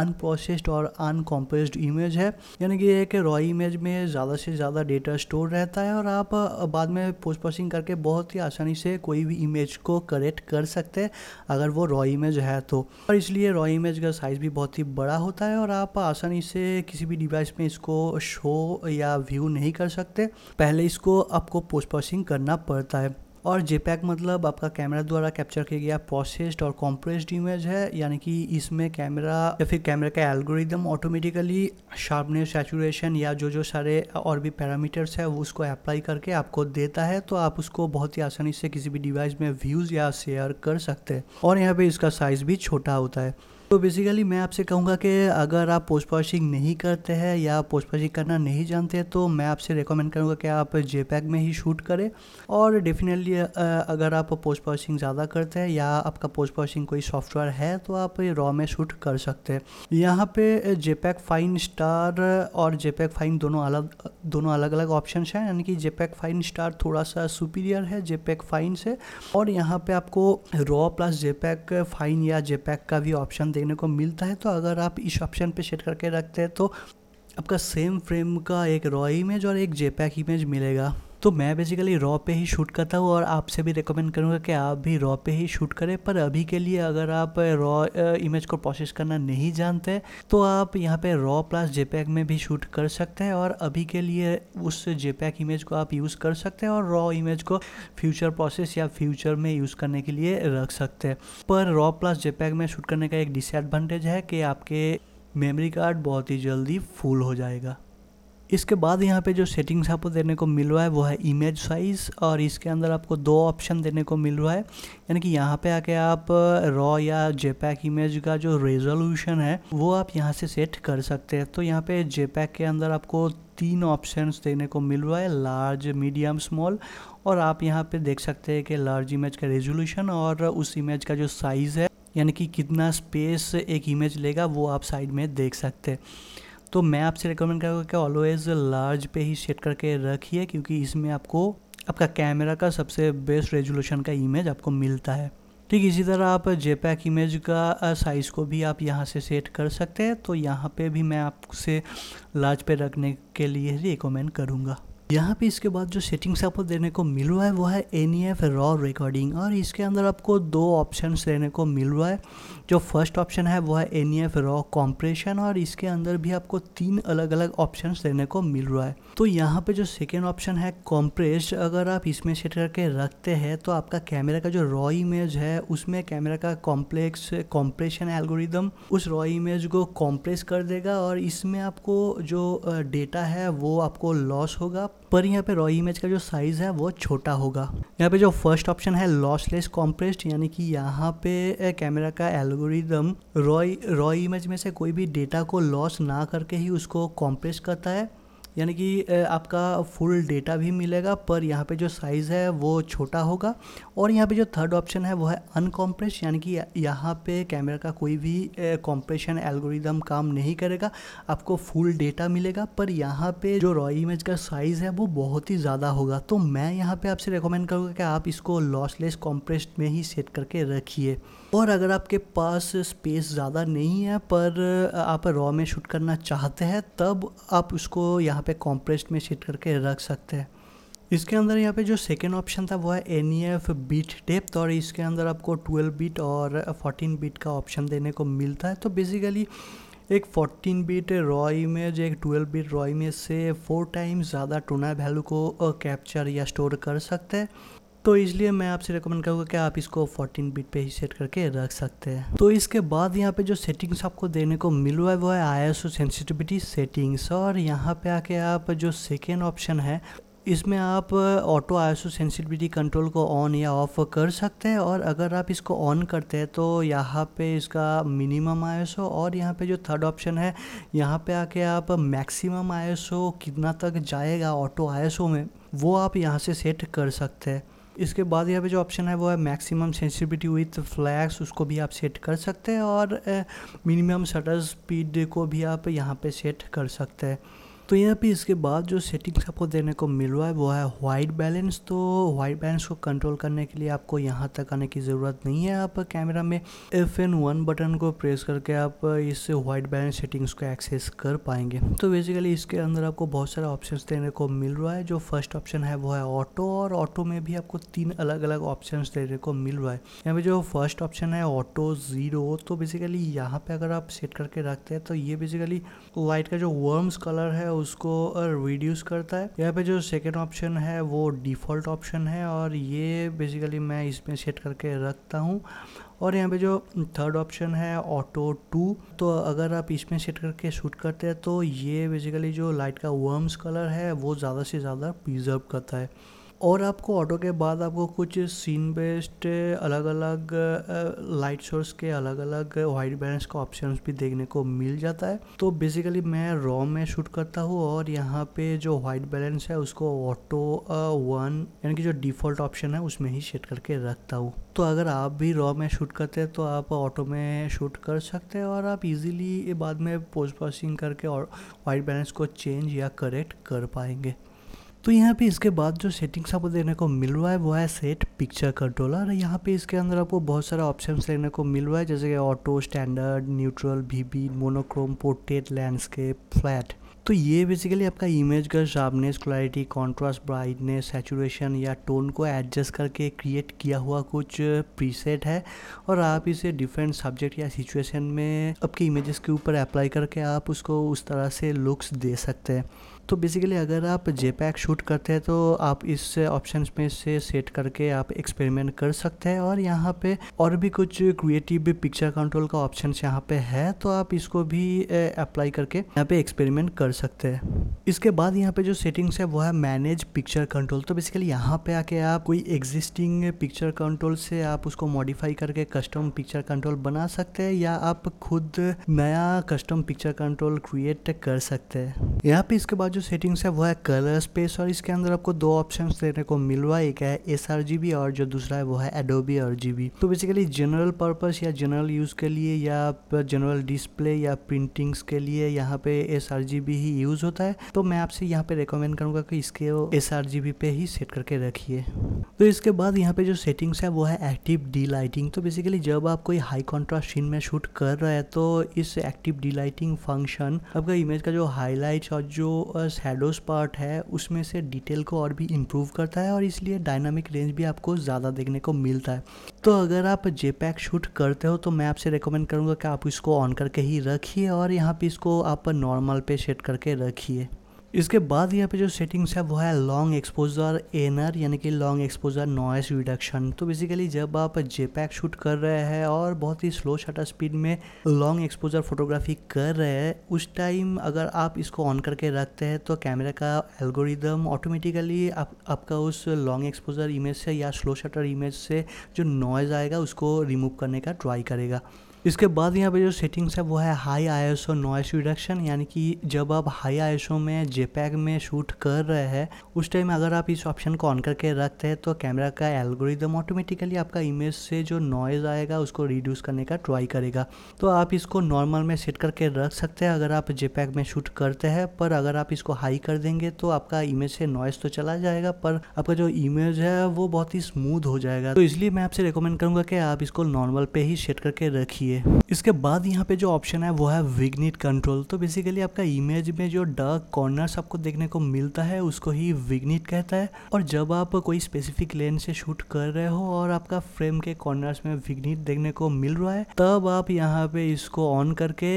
अनप्रोसेस्ड और अनकम्प्रेस्ड इमेज है यानी कि यह कि रॉ इमेज में ज़्यादा से ज़्यादा डेटा स्टोर रहता है और आप बाद में पोस्ट प्रोसेसिंग करके बहुत ही आसानी से कोई भी इमेज को करेक्ट कर सकते हैं अगर वो रॉ इमेज है तो और इसलिए रॉ इमेज का साइज़ भी बहुत ही बड़ा होता है और आप आसानी से किसी भी डिवाइस में इसको शो या व्यू नहीं कर सकते पहले इसको आपको पोस्ट प्रोसेसिंग करना पड़ता है और जेपैक मतलब आपका कैमरा द्वारा कैप्चर किया गया प्रोसेस्ड और कॉम्प्रेस्ड इमेज है यानी कि इसमें कैमरा या फिर कैमरा का एल्गोरिदम ऑटोमेटिकली शार्पनेस सेचुरेशन या जो जो सारे और भी पैरामीटर्स है वो उसको अप्लाई करके आपको देता है तो आप उसको बहुत ही आसानी से किसी भी डिवाइस में व्यूज़ या शेयर कर सकते हैं और यहाँ पर इसका साइज़ भी छोटा होता है तो बेसिकली मैं आपसे कहूँगा कि अगर आप पोस्ट प्रोसेसिंग नहीं करते हैं या पोस्ट प्रोसेसिंग करना नहीं जानते हैं तो मैं आपसे रिकमेंड करूँगा कि आप जे में ही शूट करें और डेफिनेटली अगर आप पोस्ट प्रोसेसिंग ज़्यादा करते हैं या आपका पोस्ट प्रोसेसिंग कोई सॉफ्टवेयर है तो आप रॉ में शूट कर सकते हैं यहाँ पे जे पैक फाइन स्टार और जे पैक फाइन दोनों अलग दोनों अलग अलग ऑप्शन हैं यानी कि जे फाइन स्टार थोड़ा सा सुपीरियर है जे पैक फाइन से और यहाँ पर आपको raw plus JPEG fine या जे पैक का भी ऑप्शन देखने को मिलता है तो अगर आप इस ऑप्शन पे सेट करके रखते हैं तो आपका सेम फ्रेम का एक रॉ इमेज और एक जेपैक इमेज मिलेगा तो मैं बेसिकली रॉ पे ही शूट करता हूँ और आपसे भी रिकमेंड करूँगा कि आप भी रॉ पे ही शूट करें पर अभी के लिए अगर आप रॉ इमेज को प्रोसेस करना नहीं जानते तो आप यहाँ पे रॉ प्लस जेपैक में भी शूट कर सकते हैं और अभी के लिए उस जेपैक इमेज को आप यूज़ कर सकते हैं और रॉ इमेज को फ्यूचर प्रोसेस या फ्यूचर में यूज़ करने के लिए रख सकते हैं पर रॉ प्लस जेपैक में शूट करने का एक डिसएडवांटेज है कि आपके मेमोरी कार्ड बहुत ही जल्दी फुल हो जाएगा इसके बाद यहाँ पे जो सेटिंग्स आपको देने को मिल रहा है वो है इमेज साइज़ और इसके अंदर आपको दो ऑप्शन देने को मिल रहा है यानी कि यहाँ पे आके आप रॉ uh, या जेपैक इमेज का जो रेजोल्यूशन है वो आप यहाँ से सेट कर सकते हैं तो यहाँ पे जेपैक के अंदर आपको तीन ऑप्शंस देने को मिल रहा है लार्ज मीडियम स्मॉल और आप यहाँ पे देख सकते हैं कि लार्ज इमेज का रेजोल्यूशन और उस इमेज का जो साइज़ है यानी कि कितना स्पेस एक इमेज लेगा वो आप साइड में देख सकते हैं तो मैं आपसे रिकमेंड करूँगा कि ऑलवेज़ लार्ज पे ही सेट करके रखिए क्योंकि इसमें आपको आपका कैमरा का सबसे बेस्ट रेजोल्यूशन का इमेज आपको मिलता है ठीक इसी तरह आप जेपैक इमेज का साइज़ को भी आप यहाँ से सेट कर सकते हैं तो यहाँ पे भी मैं आपसे लार्ज पे रखने के लिए रिकमेंड करूँगा यहाँ पे इसके बाद जो सेटिंग्स आपको देने को मिल रहा है वो है N E F raw recording और इसके अंदर आपको दो ऑप्शन देने को मिल रहा है जो फर्स्ट ऑप्शन है वो है N E F raw compression और इसके अंदर भी आपको तीन अलग अलग ऑप्शन देने को मिल रहा है तो यहाँ पे जो सेकेंड ऑप्शन है कॉम्प्रेस अगर आप इसमें सेट करके रखते हैं तो आपका कैमरा का जो रॉ इमेज है उसमें कैमरा का कॉम्प्लेक्स कॉम्प्रेशन एल्गोरिदम उस रॉ इमेज को कॉम्प्रेस कर देगा और इसमें आपको जो डेटा है वो आपको लॉस होगा पर यहाँ पे रॉ इमेज का जो साइज़ है वो छोटा होगा यहाँ पे जो फर्स्ट ऑप्शन है लॉसलेस कॉम्प्रेस्ड यानी कि यहाँ पे कैमरा का एल्गोरिदम रॉ रॉ इमेज में से कोई भी डेटा को लॉस ना करके ही उसको कॉम्प्रेस करता है यानी कि आपका फुल डेटा भी मिलेगा पर यहाँ पे जो साइज़ है वो छोटा होगा और यहाँ पे जो थर्ड ऑप्शन है वो है अनकॉम्प्रेस यानी कि यहाँ पे कैमरा का कोई भी कॉम्प्रेशन एल्गोरिदम काम नहीं करेगा आपको फुल डेटा मिलेगा पर यहाँ पे जो रॉ इमेज का साइज़ है वो बहुत ही ज़्यादा होगा तो मैं यहाँ पे आपसे रिकमेंड करूँगा कि आप इसको लॉसलेस कॉम्प्रेस्ड में ही सेट करके रखिए और अगर आपके पास स्पेस ज़्यादा नहीं है पर आप रॉ में शूट करना चाहते हैं तब आप उसको यहाँ पे कॉम्प्रेस्ड में शिट करके रख सकते हैं इसके अंदर यहाँ पे जो सेकेंड ऑप्शन था वो है N E F bit depth और इसके अंदर आपको 12 बीट और 14 बीट का ऑप्शन देने को मिलता है तो बेसिकली एक 14 बीट रॉ इमेज एक 12 बीट रॉ इमेज से फोर टाइम्स ज़्यादा टोना वैल्यू को कैप्चर या स्टोर कर सकते हैं तो इसलिए मैं आपसे रिकमेंड करूँगा कि आप इसको 14 बिट पे ही सेट करके रख सकते हैं तो इसके बाद यहाँ पे जो सेटिंग्स आपको देने को मिल रहा है वो है आई एस सेंसिटिविटी सेटिंग्स और यहाँ पे आके आप जो सेकेंड ऑप्शन है इसमें आप ऑटो आईएसओ सेंसिटिविटी कंट्रोल को ऑन या ऑफ कर सकते हैं और अगर आप इसको ऑन करते हैं तो यहाँ पे इसका मिनिमम आईएसओ और यहाँ पे जो थर्ड ऑप्शन है यहाँ पे आके आप मैक्सिमम आईएसओ कितना तक जाएगा ऑटो आईएसओ में वो आप यहाँ से सेट कर सकते हैं इसके बाद यहाँ पे जो ऑप्शन है वो है मैक्सिमम सेंसिटिविटी विथ फ्लैक्स उसको भी आप सेट कर सकते हैं और मिनिमम शटर स्पीड को भी आप यहाँ पे सेट कर सकते हैं तो यहाँ पे इसके बाद जो सेटिंग्स आपको देने को मिल रहा है वो है वाइट बैलेंस तो वाइट बैलेंस को कंट्रोल करने के लिए आपको यहाँ तक आने की ज़रूरत नहीं है आप कैमरा में एफ एन वन बटन को प्रेस करके आप इस वाइट बैलेंस सेटिंग्स को एक्सेस कर पाएंगे तो बेसिकली इसके अंदर आपको बहुत सारे ऑप्शन देने को मिल रहा है जो फर्स्ट ऑप्शन है वो है ऑटो और ऑटो में भी आपको तीन अलग अलग ऑप्शन देने को मिल रहा है यहाँ पे जो फर्स्ट ऑप्शन है ऑटो ज़ीरो तो बेसिकली यहाँ पर अगर आप सेट करके रखते हैं तो ये बेसिकली वाइट का जो वर्म्स कलर है उसको रिड्यूस करता है यहाँ पे जो सेकेंड ऑप्शन है वो डिफ़ॉल्ट ऑप्शन है और ये बेसिकली मैं इसमें सेट करके रखता हूँ और यहाँ पे जो थर्ड ऑप्शन है ऑटो टू तो अगर आप इसमें सेट करके शूट करते हैं तो ये बेसिकली जो लाइट का वर्म्स कलर है वो ज़्यादा से ज़्यादा प्रिजर्व करता है और आपको ऑटो के बाद आपको कुछ सीन बेस्ड अलग अलग लाइट सोर्स के अलग अलग वाइट बैलेंस का ऑप्शन भी देखने को मिल जाता है तो बेसिकली मैं रॉ में शूट करता हूँ और यहाँ पे जो वाइट बैलेंस है उसको ऑटो वन यानी कि जो डिफ़ॉल्ट ऑप्शन है उसमें ही सेट करके रखता हूँ तो अगर आप भी रॉ में शूट करते हैं तो आप ऑटो में शूट कर सकते हैं और आप इजीली बाद में पोस्ट प्रोसेसिंग करके और वाइट बैलेंस को चेंज या करेक्ट कर पाएंगे तो यहाँ पे इसके बाद जो सेटिंग्स आपको देखने को मिल रहा है वो है सेट पिक्चर कंट्रोलर यहाँ पे इसके अंदर आपको बहुत सारे ऑप्शन देखने को मिल रहा है जैसे कि ऑटो स्टैंडर्ड न्यूट्रल भी मोनोक्रोम पोर्ट्रेट लैंडस्केप फ्लैट तो ये बेसिकली आपका इमेज का sharpness clarity contrast brightness saturation या टोन को एडजस्ट करके क्रिएट किया हुआ कुछ प्रीसेट है और आप इसे डिफरेंट सब्जेक्ट या सिचुएशन में आपके इमेजेस के ऊपर अप्लाई करके आप उसको उस तरह से लुक्स दे सकते हैं तो बेसिकली अगर आप जे शूट करते हैं तो आप इस ऑप्शन में से सेट करके आप एक्सपेरिमेंट कर सकते हैं और यहाँ पे और भी कुछ क्रिएटिव पिक्चर कंट्रोल का ऑप्शन यहाँ पे है तो आप इसको भी अप्लाई करके यहाँ पे एक्सपेरिमेंट कर सकते हैं इसके बाद यहाँ पे जो सेटिंग्स है वो है मैनेज पिक्चर कंट्रोल तो बेसिकली यहाँ पे आके आप कोई एग्जिस्टिंग पिक्चर कंट्रोल से आप उसको मॉडिफाई करके कस्टम पिक्चर कंट्रोल बना सकते हैं या आप खुद नया कस्टम पिक्चर कंट्रोल क्रिएट कर सकते हैं यहाँ पे इसके बाद जो जो सेटिंग्स है वो है कलर स्पेस और इसके अंदर आपको दो ऑप्शन देखने को मिल रहा है एक है एस आर जी बी और जो दूसरा है वो है एडोबी आर जी बी तो बेसिकली जनरल पर्पस या जनरल यूज़ के लिए या जनरल डिस्प्ले या प्रिंटिंग्स के लिए यहाँ पे एस आर जी बी ही यूज़ होता है तो मैं आपसे यहाँ पे रिकमेंड करूंगा कि इसके एस आर जी बी पे ही सेट करके रखिए तो इसके बाद यहाँ पे जो सेटिंग्स है वो है एक्टिव डी लाइटिंग तो बेसिकली जब आप कोई हाई कॉन्ट्रास्ट सीन में शूट कर रहे हैं तो इस एक्टिव डी लाइटिंग फंक्शन आपका इमेज का जो हाईलाइट और जो शेडोज पार्ट है उसमें से डिटेल को और भी इम्प्रूव करता है और इसलिए डायनामिक रेंज भी आपको ज़्यादा देखने को मिलता है तो अगर आप जे शूट करते हो तो मैं आपसे रिकमेंड करूँगा कि आप इसको ऑन करके ही रखिए और यहाँ पर इसको आप नॉर्मल पे सेट करके रखिए इसके बाद यहाँ पे जो सेटिंग्स है वो है लॉन्ग एक्सपोजर एनर यानी कि लॉन्ग एक्सपोजर नॉइस रिडक्शन तो बेसिकली जब आप पैक शूट कर रहे हैं और बहुत ही स्लो शटर स्पीड में लॉन्ग एक्सपोजर फोटोग्राफी कर रहे हैं उस टाइम अगर आप इसको ऑन करके रखते हैं तो कैमरा का एल्गोरिदम ऑटोमेटिकली आप, आपका उस लॉन्ग एक्सपोजर इमेज से या स्लो शटर इमेज से जो नॉइज़ आएगा उसको रिमूव करने का ट्राई करेगा इसके बाद यहाँ पे जो सेटिंग्स है वो है high I S O noise reduction यानी कि जब आप हाई आई एस ओ में जेपैग में शूट कर रहे हैं उस टाइम अगर आप इस ऑप्शन को ऑन करके रखते हैं तो कैमरा का एल्गोरिदम ऑटोमेटिकली आपका इमेज से जो नॉइज़ आएगा उसको रिड्यूस करने का ट्राई करेगा तो आप इसको नॉर्मल में सेट करके रख सकते हैं अगर आप जेपैग में शूट करते हैं पर अगर आप इसको हाई कर देंगे तो आपका इमेज से नॉइज़ तो चला जाएगा पर आपका जो इमेज है वो बहुत ही स्मूथ हो जाएगा तो इसलिए मैं आपसे रिकमेंड करूँगा कि आप इसको नॉर्मल पे ही सेट करके रखिए लिए इसके बाद यहाँ पे जो ऑप्शन है वो है विग्निट कंट्रोल तो बेसिकली आपका इमेज में जो डार्क कॉर्नर्स आपको देखने को मिलता है उसको ही विग्निट कहता है और जब आप कोई स्पेसिफिक लेन से शूट कर रहे हो और आपका फ्रेम के कॉर्नर्स में विग्निट देखने को मिल रहा है तब आप यहाँ पे इसको ऑन करके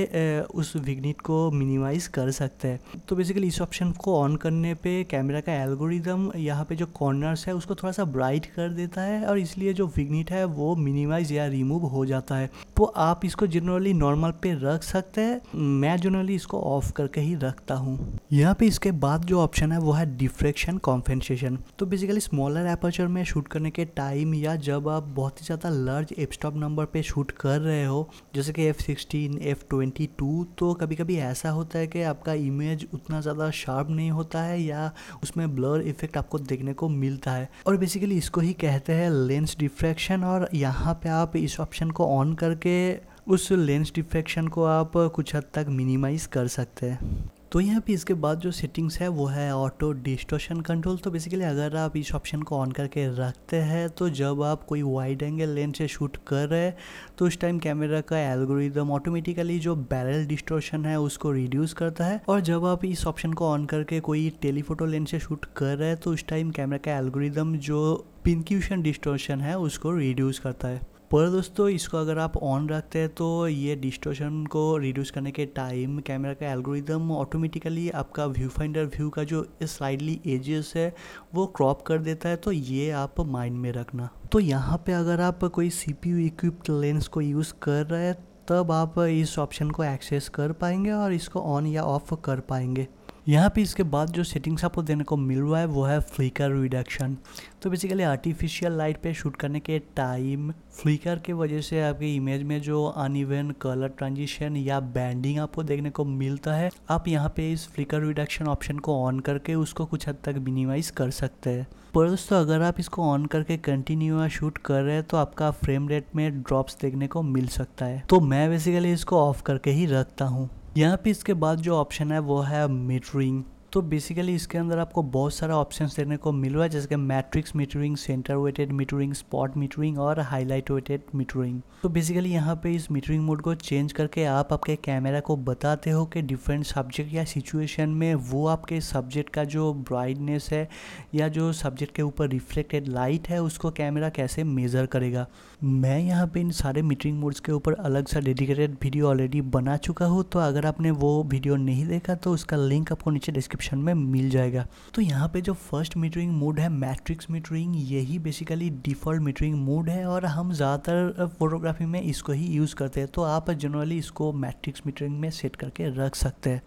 उस विग्निट को मिनिमाइज कर सकते हैं तो बेसिकली इस ऑप्शन को ऑन करने पे कैमरा का एल्गोरिदम यहाँ पे जो कॉर्नर्स है उसको थोड़ा सा ब्राइट कर देता है और इसलिए जो विग्निट है वो मिनिमाइज या रिमूव हो जाता है तो आप इसको जनरली नॉर्मल पे रख सकते हैं मैं जनरली इसको ऑफ करके ही रखता हूँ यहाँ पे इसके बाद जो ऑप्शन है वो है डिफ्रेक्शन कॉम्पेंसेशन तो बेसिकली स्मॉलर एपर्चर में शूट करने के टाइम या जब आप बहुत ही ज़्यादा लार्ज एपस्टॉप नंबर पे शूट कर रहे हो जैसे कि F sixteen F twenty two तो कभी कभी ऐसा होता है कि आपका इमेज उतना ज़्यादा शार्प नहीं होता है या उसमें ब्लर इफेक्ट आपको देखने को मिलता है और बेसिकली इसको ही कहते हैं लेंस डिफ्रैक्शन और यहाँ पे आप इस ऑप्शन को ऑन करके उस लेंस डिफेक्शन को आप कुछ हद तक मिनिमाइज़ कर सकते हैं तो यहाँ पे इसके बाद जो सेटिंग्स है वो है ऑटो डिस्टोशन कंट्रोल तो बेसिकली अगर आप इस ऑप्शन को ऑन करके रखते हैं तो जब आप कोई वाइड एंगल लेंस से शूट कर रहे हैं तो उस टाइम कैमरा का एल्गोरिदम ऑटोमेटिकली जो बैरल डिस्टोशन है उसको रिड्यूस करता है और जब आप इस ऑप्शन को ऑन करके कोई टेलीफोटो लेंस से शूट कर रहे हैं तो उस टाइम कैमरा का एल्गोरिदम जो पिनक्यूशन डिस्टोशन है उसको रिड्यूस करता है पर दोस्तों इसको अगर आप ऑन रखते हैं तो ये डिस्टोशन को रिड्यूस करने के टाइम कैमरा का एल्गोरिदम ऑटोमेटिकली आपका व्यू फाइंडर व्यू का जो स्लाइडली एजेस है वो क्रॉप कर देता है तो ये आप माइंड में रखना तो यहाँ पे अगर आप कोई C P U equipped lens को यूज़ कर रहे हैं तब आप इस ऑप्शन को एक्सेस कर पाएंगे और इसको ऑन या ऑफ कर पाएंगे यहाँ पे इसके बाद जो सेटिंग्स आपको देने को मिल रहा है वो है फ्लिकर रिडक्शन तो बेसिकली आर्टिफिशियल लाइट पे शूट करने के टाइम फ्लिकर के वजह से आपकी इमेज में जो अनइवन कलर ट्रांजिशन या बैंडिंग आपको देखने को मिलता है आप यहाँ पे इस फ्लिकर रिडक्शन ऑप्शन को ऑन करके उसको कुछ हद तक मिनिमाइज कर सकते हैं पर दोस्तों अगर आप इसको ऑन करके कंटिन्यू शूट कर रहे हैं तो आपका फ्रेम रेट में ड्रॉप्स देखने को मिल सकता है तो मैं बेसिकली इसको ऑफ करके ही रखता हूँ यहाँ पे इसके बाद जो ऑप्शन है वो है मीटरिंग तो बेसिकली इसके अंदर आपको बहुत सारा ऑप्शन देखने को मिल रहा है जैसे कि matrix metering centre weighted metering spot metering और हाईलाइट वेटेड मीटरिंग तो बेसिकली यहाँ पे इस मीटरिंग मोड को चेंज करके आप आपके कैमरा को बताते हो कि डिफरेंट सब्जेक्ट या सिचुएशन में वो आपके सब्जेक्ट का जो ब्राइटनेस है या जो सब्जेक्ट के ऊपर रिफ्लेक्टेड लाइट है उसको कैमरा कैसे मेज़र करेगा मैं यहाँ पे इन सारे मीटरिंग मोड्स के ऊपर अलग सा डेडिकेटेड वीडियो ऑलरेडी बना चुका हूँ तो अगर आपने वो वीडियो नहीं देखा तो उसका लिंक आपको नीचे डिस्क्रिप्शन डिस्क्रिप्शन में मिल जाएगा तो यहाँ पे जो फर्स्ट मीटरिंग मोड है मैट्रिक्स मीटरिंग यही बेसिकली डिफ़ॉल्ट मीटरिंग मोड है और हम ज़्यादातर फोटोग्राफी में इसको ही यूज़ करते हैं तो आप जनरली इसको मैट्रिक्स मीटरिंग में सेट करके रख सकते हैं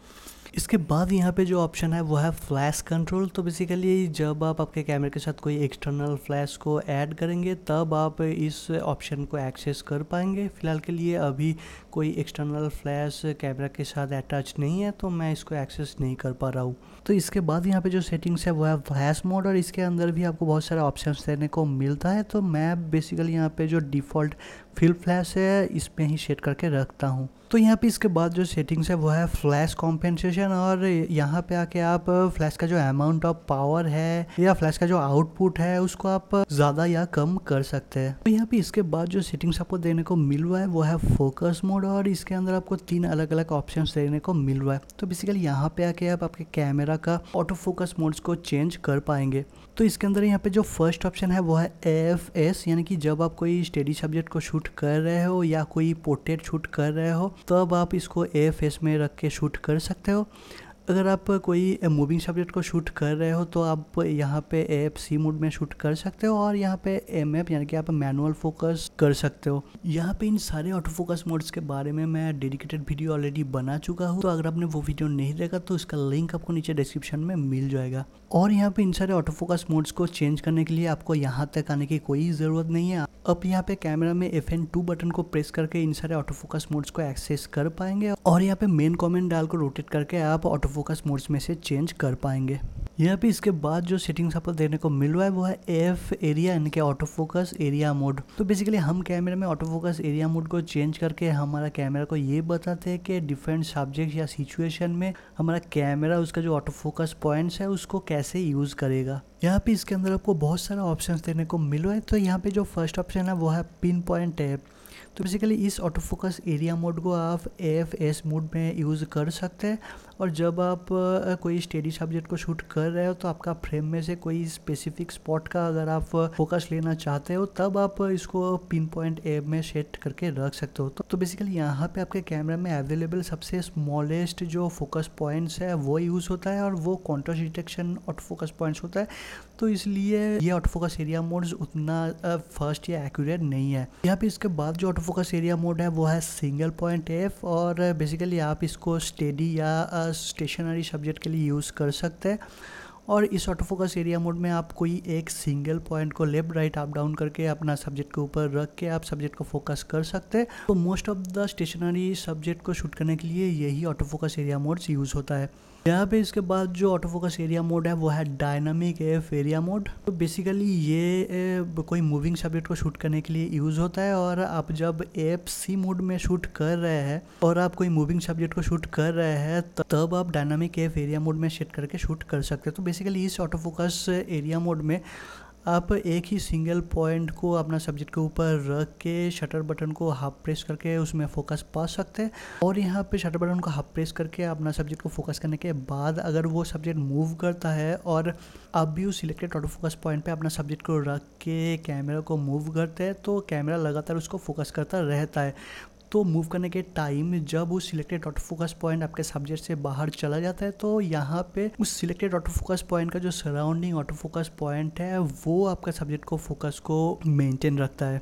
इसके बाद यहाँ पे जो ऑप्शन है वो है फ्लैश कंट्रोल तो बेसिकली जब आप आपके कैमरे के साथ कोई एक्सटर्नल फ्लैश को ऐड करेंगे तब आप इस ऑप्शन को एक्सेस कर पाएंगे फ़िलहाल के लिए अभी कोई एक्सटर्नल फ्लैश कैमरा के साथ अटैच नहीं है तो मैं इसको एक्सेस नहीं कर पा रहा हूँ तो इसके बाद यहाँ पे जो सेटिंग्स है वो है फ्लैश मोड और इसके अंदर भी आपको बहुत सारे ऑप्शंस देने को मिलता है तो मैं बेसिकली यहाँ पे जो डिफ़ॉल्ट फिल फ्लैश है इसमें ही सेट करके रखता हूँ तो यहाँ पे इसके बाद जो सेटिंग्स है वो है फ्लैश कॉम्पेंसेशन और यहाँ पे आके आप फ्लैश का जो अमाउंट ऑफ पावर है या फ्लैश का जो आउटपुट है उसको आप ज़्यादा या कम कर सकते हैं तो यहाँ पे इसके बाद जो सेटिंग्स आपको देने को मिल रहा है वो है फोकस मोड और इसके अंदर आपको तीन अलग अलग ऑप्शन देने को मिल रहा है तो बेसिकली यहाँ पे आके आप आपके कैमरा का ऑटो फोकस मोड्स को चेंज कर पाएंगे तो इसके अंदर यहाँ पे जो फर्स्ट ऑप्शन है वो है एफ एस यानी कि जब आप कोई स्टडी सब्जेक्ट को शूट कर रहे हो या कोई पोर्ट्रेट शूट कर रहे हो तब आप इसको ए फेस में रख के शूट कर सकते हो अगर आप कोई मूविंग सब्जेक्ट को शूट कर रहे हो तो आप यहाँ पे एफ सी मोड में शूट कर सकते हो और यहाँ पे एम एफ यानी कि आप मैनुअल फोकस कर सकते हो यहाँ पे इन सारे ऑटो फोकस मोड्स के बारे में मैं डेडिकेटेड वीडियो ऑलरेडी बना चुका हूँ तो अगर आपने वो वीडियो नहीं देखा तो इसका लिंक आपको नीचे डिस्क्रिप्शन में मिल जाएगा और यहाँ पे इन सारे ऑटो फोकस मोड्स को चेंज करने के लिए आपको यहाँ तक आने की कोई ज़रूरत नहीं है अब यहाँ पे कैमरा में एफ एन टू बटन को प्रेस करके इन सारे ऑटो फोकस मोड्स को एक्सेस कर पाएंगे और यहाँ पे मेन कॉमेंट डालकर रोटेट करके आप ऑटो फोकस मोड्स में से चेंज कर पाएंगे यहाँ पे इसके बाद जो सेटिंग्स आपको देखने को मिल रहा है वो है एफ एरिया यानी कि ऑटो फोकस एरिया मोड तो बेसिकली हम कैमरे में ऑटो फोकस एरिया मोड को चेंज करके हमारा कैमरा को ये बताते हैं कि डिफरेंट सब्जेक्ट या सिचुएशन में हमारा कैमरा उसका जो ऑटो फोकस पॉइंट्स है उसको कैसे यूज़ करेगा यहाँ पे इसके अंदर आपको बहुत सारा ऑप्शन देखने को मिल रहा है तो यहाँ पे जो फर्स्ट ऑप्शन है वो है पिन पॉइंट टैप तो बेसिकली इस ऑटो फोकस एरिया मोड को आप एफ एस मोड में यूज़ कर सकते हैं और जब आप कोई स्टडी सब्जेक्ट को शूट कर रहे हो तो आपका फ्रेम में से कोई स्पेसिफिक स्पॉट का अगर आप फोकस लेना चाहते हो तब आप इसको पिन पॉइंट एप में सेट करके रख सकते हो तो, बेसिकली तो यहाँ पे आपके कैमरा में अवेलेबल सबसे स्मॉलेस्ट जो फोकस पॉइंट्स है वो यूज़ होता है और वो contrast detection auto focus points होता है तो इसलिए ये ऑटो फोकस एरिया मोड उतना फर्स्ट या एक्यूरेट नहीं है यहाँ पे इसके बाद जो ऑटो फोकस एरिया मोड है वो है सिंगल पॉइंट एफ और बेसिकली आप इसको स्टेडी या स्टेशनरी सब्जेक्ट के लिए यूज़ कर सकते हैं और इस ऑटो फोकस एरिया मोड में आप कोई एक सिंगल पॉइंट को लेफ्ट राइट अप डाउन करके अपना सब्जेक्ट के ऊपर रख के आप सब्जेक्ट को फोकस कर सकते हैं तो most of the stationary subject को शूट करने के लिए यही auto focus area modes use होता है यहाँ पे इसके बाद जो ऑटो फोकस एरिया मोड है वो है डायनामिक एफ एरिया मोड तो बेसिकली ये कोई मूविंग सब्जेक्ट को शूट करने के लिए यूज़ होता है और आप जब एफ सी मोड में शूट कर रहे हैं और आप कोई मूविंग सब्जेक्ट को शूट कर रहे हैं तब आप डायनामिक एफ एरिया मोड में सेट करके शूट कर सकते हैं तो बेसिकली इस ऑटो फोकस एरिया मोड में आप एक ही सिंगल पॉइंट को अपना सब्जेक्ट के ऊपर रख के शटर बटन को हाफ प्रेस करके उसमें फोकस पा सकते हैं और यहाँ पे शटर बटन को हाफ प्रेस करके अपना सब्जेक्ट को फोकस करने के बाद अगर वो सब्जेक्ट मूव करता है और आप भी उस सिलेक्टेड ऑटो फोकस पॉइंट पे अपना सब्जेक्ट को रख के कैमरा को मूव करते हैं तो कैमरा लगातार उसको फोकस करता रहता है तो मूव करने के टाइम जब वो सिलेक्टेड डॉट फोकस पॉइंट आपके सब्जेक्ट से बाहर चला जाता है तो यहाँ पे उस सिलेक्टेड ऑटो फोकस पॉइंट का जो सराउंडिंग ऑटो फोकस पॉइंट है वो आपका सब्जेक्ट को फोकस को मेंटेन रखता है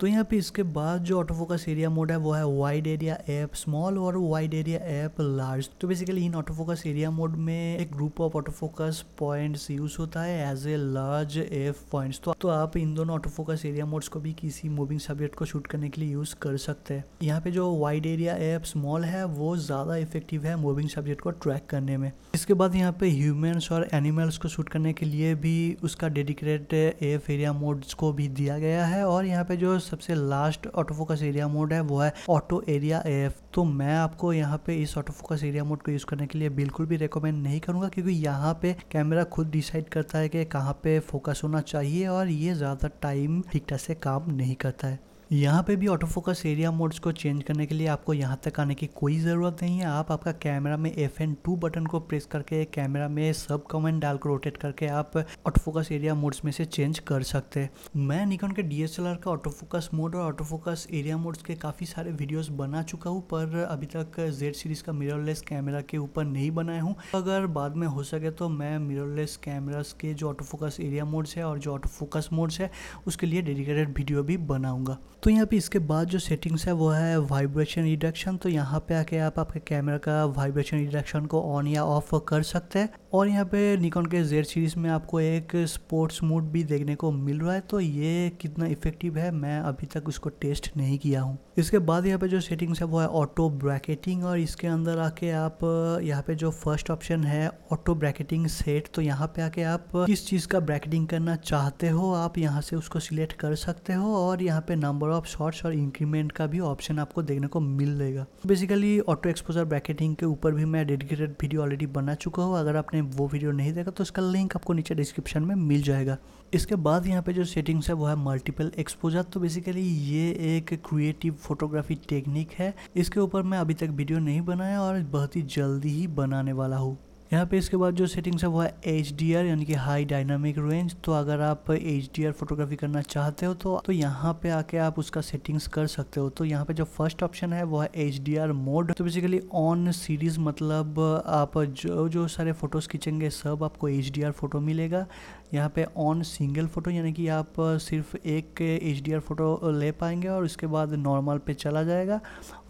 तो यहाँ पे इसके बाद जो ऑटो फोकस एरिया मोड है वो है वाइड एरिया ऐप स्मॉल और वाइड एरिया ऐप लार्ज तो बेसिकली इन ऑटो फोकस एरिया मोड में एक group of auto focus points use होता है as a large F points तो, तो आप इन दोनों ऑटो फोकस एरिया मोड्स को भी किसी मूविंग सब्जेक्ट को शूट करने के लिए यूज कर सकते हैं यहाँ पे जो वाइड एरिया ऐप स्मॉल है वो ज़्यादा इफेक्टिव है मूविंग सब्जेक्ट को ट्रैक करने में इसके बाद यहाँ पे ह्यूमन्स और एनिमल्स को शूट करने के लिए भी उसका डेडिकेटेड एफ एरिया मोड्स को भी दिया गया है और यहाँ पे जो सबसे last auto focus area mode है वो है ऑटो एरिया एफ तो मैं आपको यहाँ पे इस ऑटो फोकस एरिया मोड को यूज़ करने के लिए बिल्कुल भी रिकमेंड नहीं करूंगा क्योंकि यहाँ पे कैमरा खुद डिसाइड करता है कि कहाँ पे फोकस होना चाहिए और ये ज़्यादा टाइम ठीक ठाक से काम नहीं करता है यहाँ पे भी ऑटो फोकस एरिया मोड्स को चेंज करने के लिए आपको यहाँ तक आने की कोई ज़रूरत नहीं है आप आपका कैमरा में एफ एन टू बटन को प्रेस करके कैमरा में सब कमेंट डालकर रोटेट करके आप ऑटो फोकस एरिया मोड्स में से चेंज कर सकते हैं मैं निकॉन के डी का ऑटो फोकस मोड और ऑटो फोकस एरिया मोड्स के काफ़ी सारे वीडियोज़ बना चुका हूँ पर अभी तक जेड सीरीज़ का मिररलेस कैमरा के ऊपर नहीं बनाया हूँ अगर बाद में हो सके तो मैं मिररलेस कैमराज के जो ऑटो फोकस एरिया मोड्स है और जो ऑटो फोकस मोड्स है उसके लिए डेडिकेटेड वीडियो भी बनाऊँगा तो यहाँ पे इसके बाद जो सेटिंग्स है वो है वाइब्रेशन रिडक्शन तो यहाँ पे आके आप आपके कैमरा का वाइब्रेशन रिडक्शन को ऑन या ऑफ कर सकते हैं और यहाँ पे निकॉन के जेड सीरीज में आपको एक स्पोर्ट्स मोड भी देखने को मिल रहा है तो ये कितना इफेक्टिव है मैं अभी तक उसको टेस्ट नहीं किया हूँ इसके बाद यहाँ पे जो सेटिंग्स है वो है ऑटो ब्रैकेटिंग और इसके अंदर आके आप यहाँ पे जो फर्स्ट ऑप्शन है ऑटो ब्रैकेटिंग सेट तो यहाँ पे आके आप किस चीज़ का ब्रैकेटिंग करना चाहते हो आप यहाँ से उसको सिलेक्ट कर सकते हो और यहाँ पे नंबर ऑफ शॉर्ट्स और इंक्रीमेंट का भी ऑप्शन आपको देखने को मिल जाएगा बेसिकली ऑटो एक्सपोजर ब्रैकेटिंग के ऊपर भी मैं डेडिकेटेड वीडियो ऑलरेडी बना चुका हूँ अगर आपने वो वीडियो नहीं देखा तो उसका लिंक आपको नीचे डिस्क्रिप्शन में मिल जाएगा इसके बाद यहाँ पे जो सेटिंग्स है वो है मल्टीपल एक्सपोजर तो बेसिकली ये एक क्रिएटिव फोटोग्राफी टेक्निक है इसके ऊपर मैं अभी तक वीडियो नहीं बनाया और बहुत ही जल्दी ही बनाने वाला हूँ यहाँ पे इसके बाद जो सेटिंग्स है वो है एच डी आर यानी कि हाई डायनामिक रेंज तो अगर आप एच डी आर फोटोग्राफी करना चाहते हो तो तो यहाँ पे आके आप उसका सेटिंग्स कर सकते हो तो यहाँ पे जो फर्स्ट ऑप्शन है वो है एच डी आर मोड तो बेसिकली ऑन सीरीज मतलब आप जो जो सारे फोटोज खींचेंगे सब आपको एच डी आर फोटो मिलेगा यहाँ पे ऑन सिंगल फ़ोटो यानी कि आप सिर्फ एक एच डी आर फ़ोटो ले पाएंगे और उसके बाद नॉर्मल पे चला जाएगा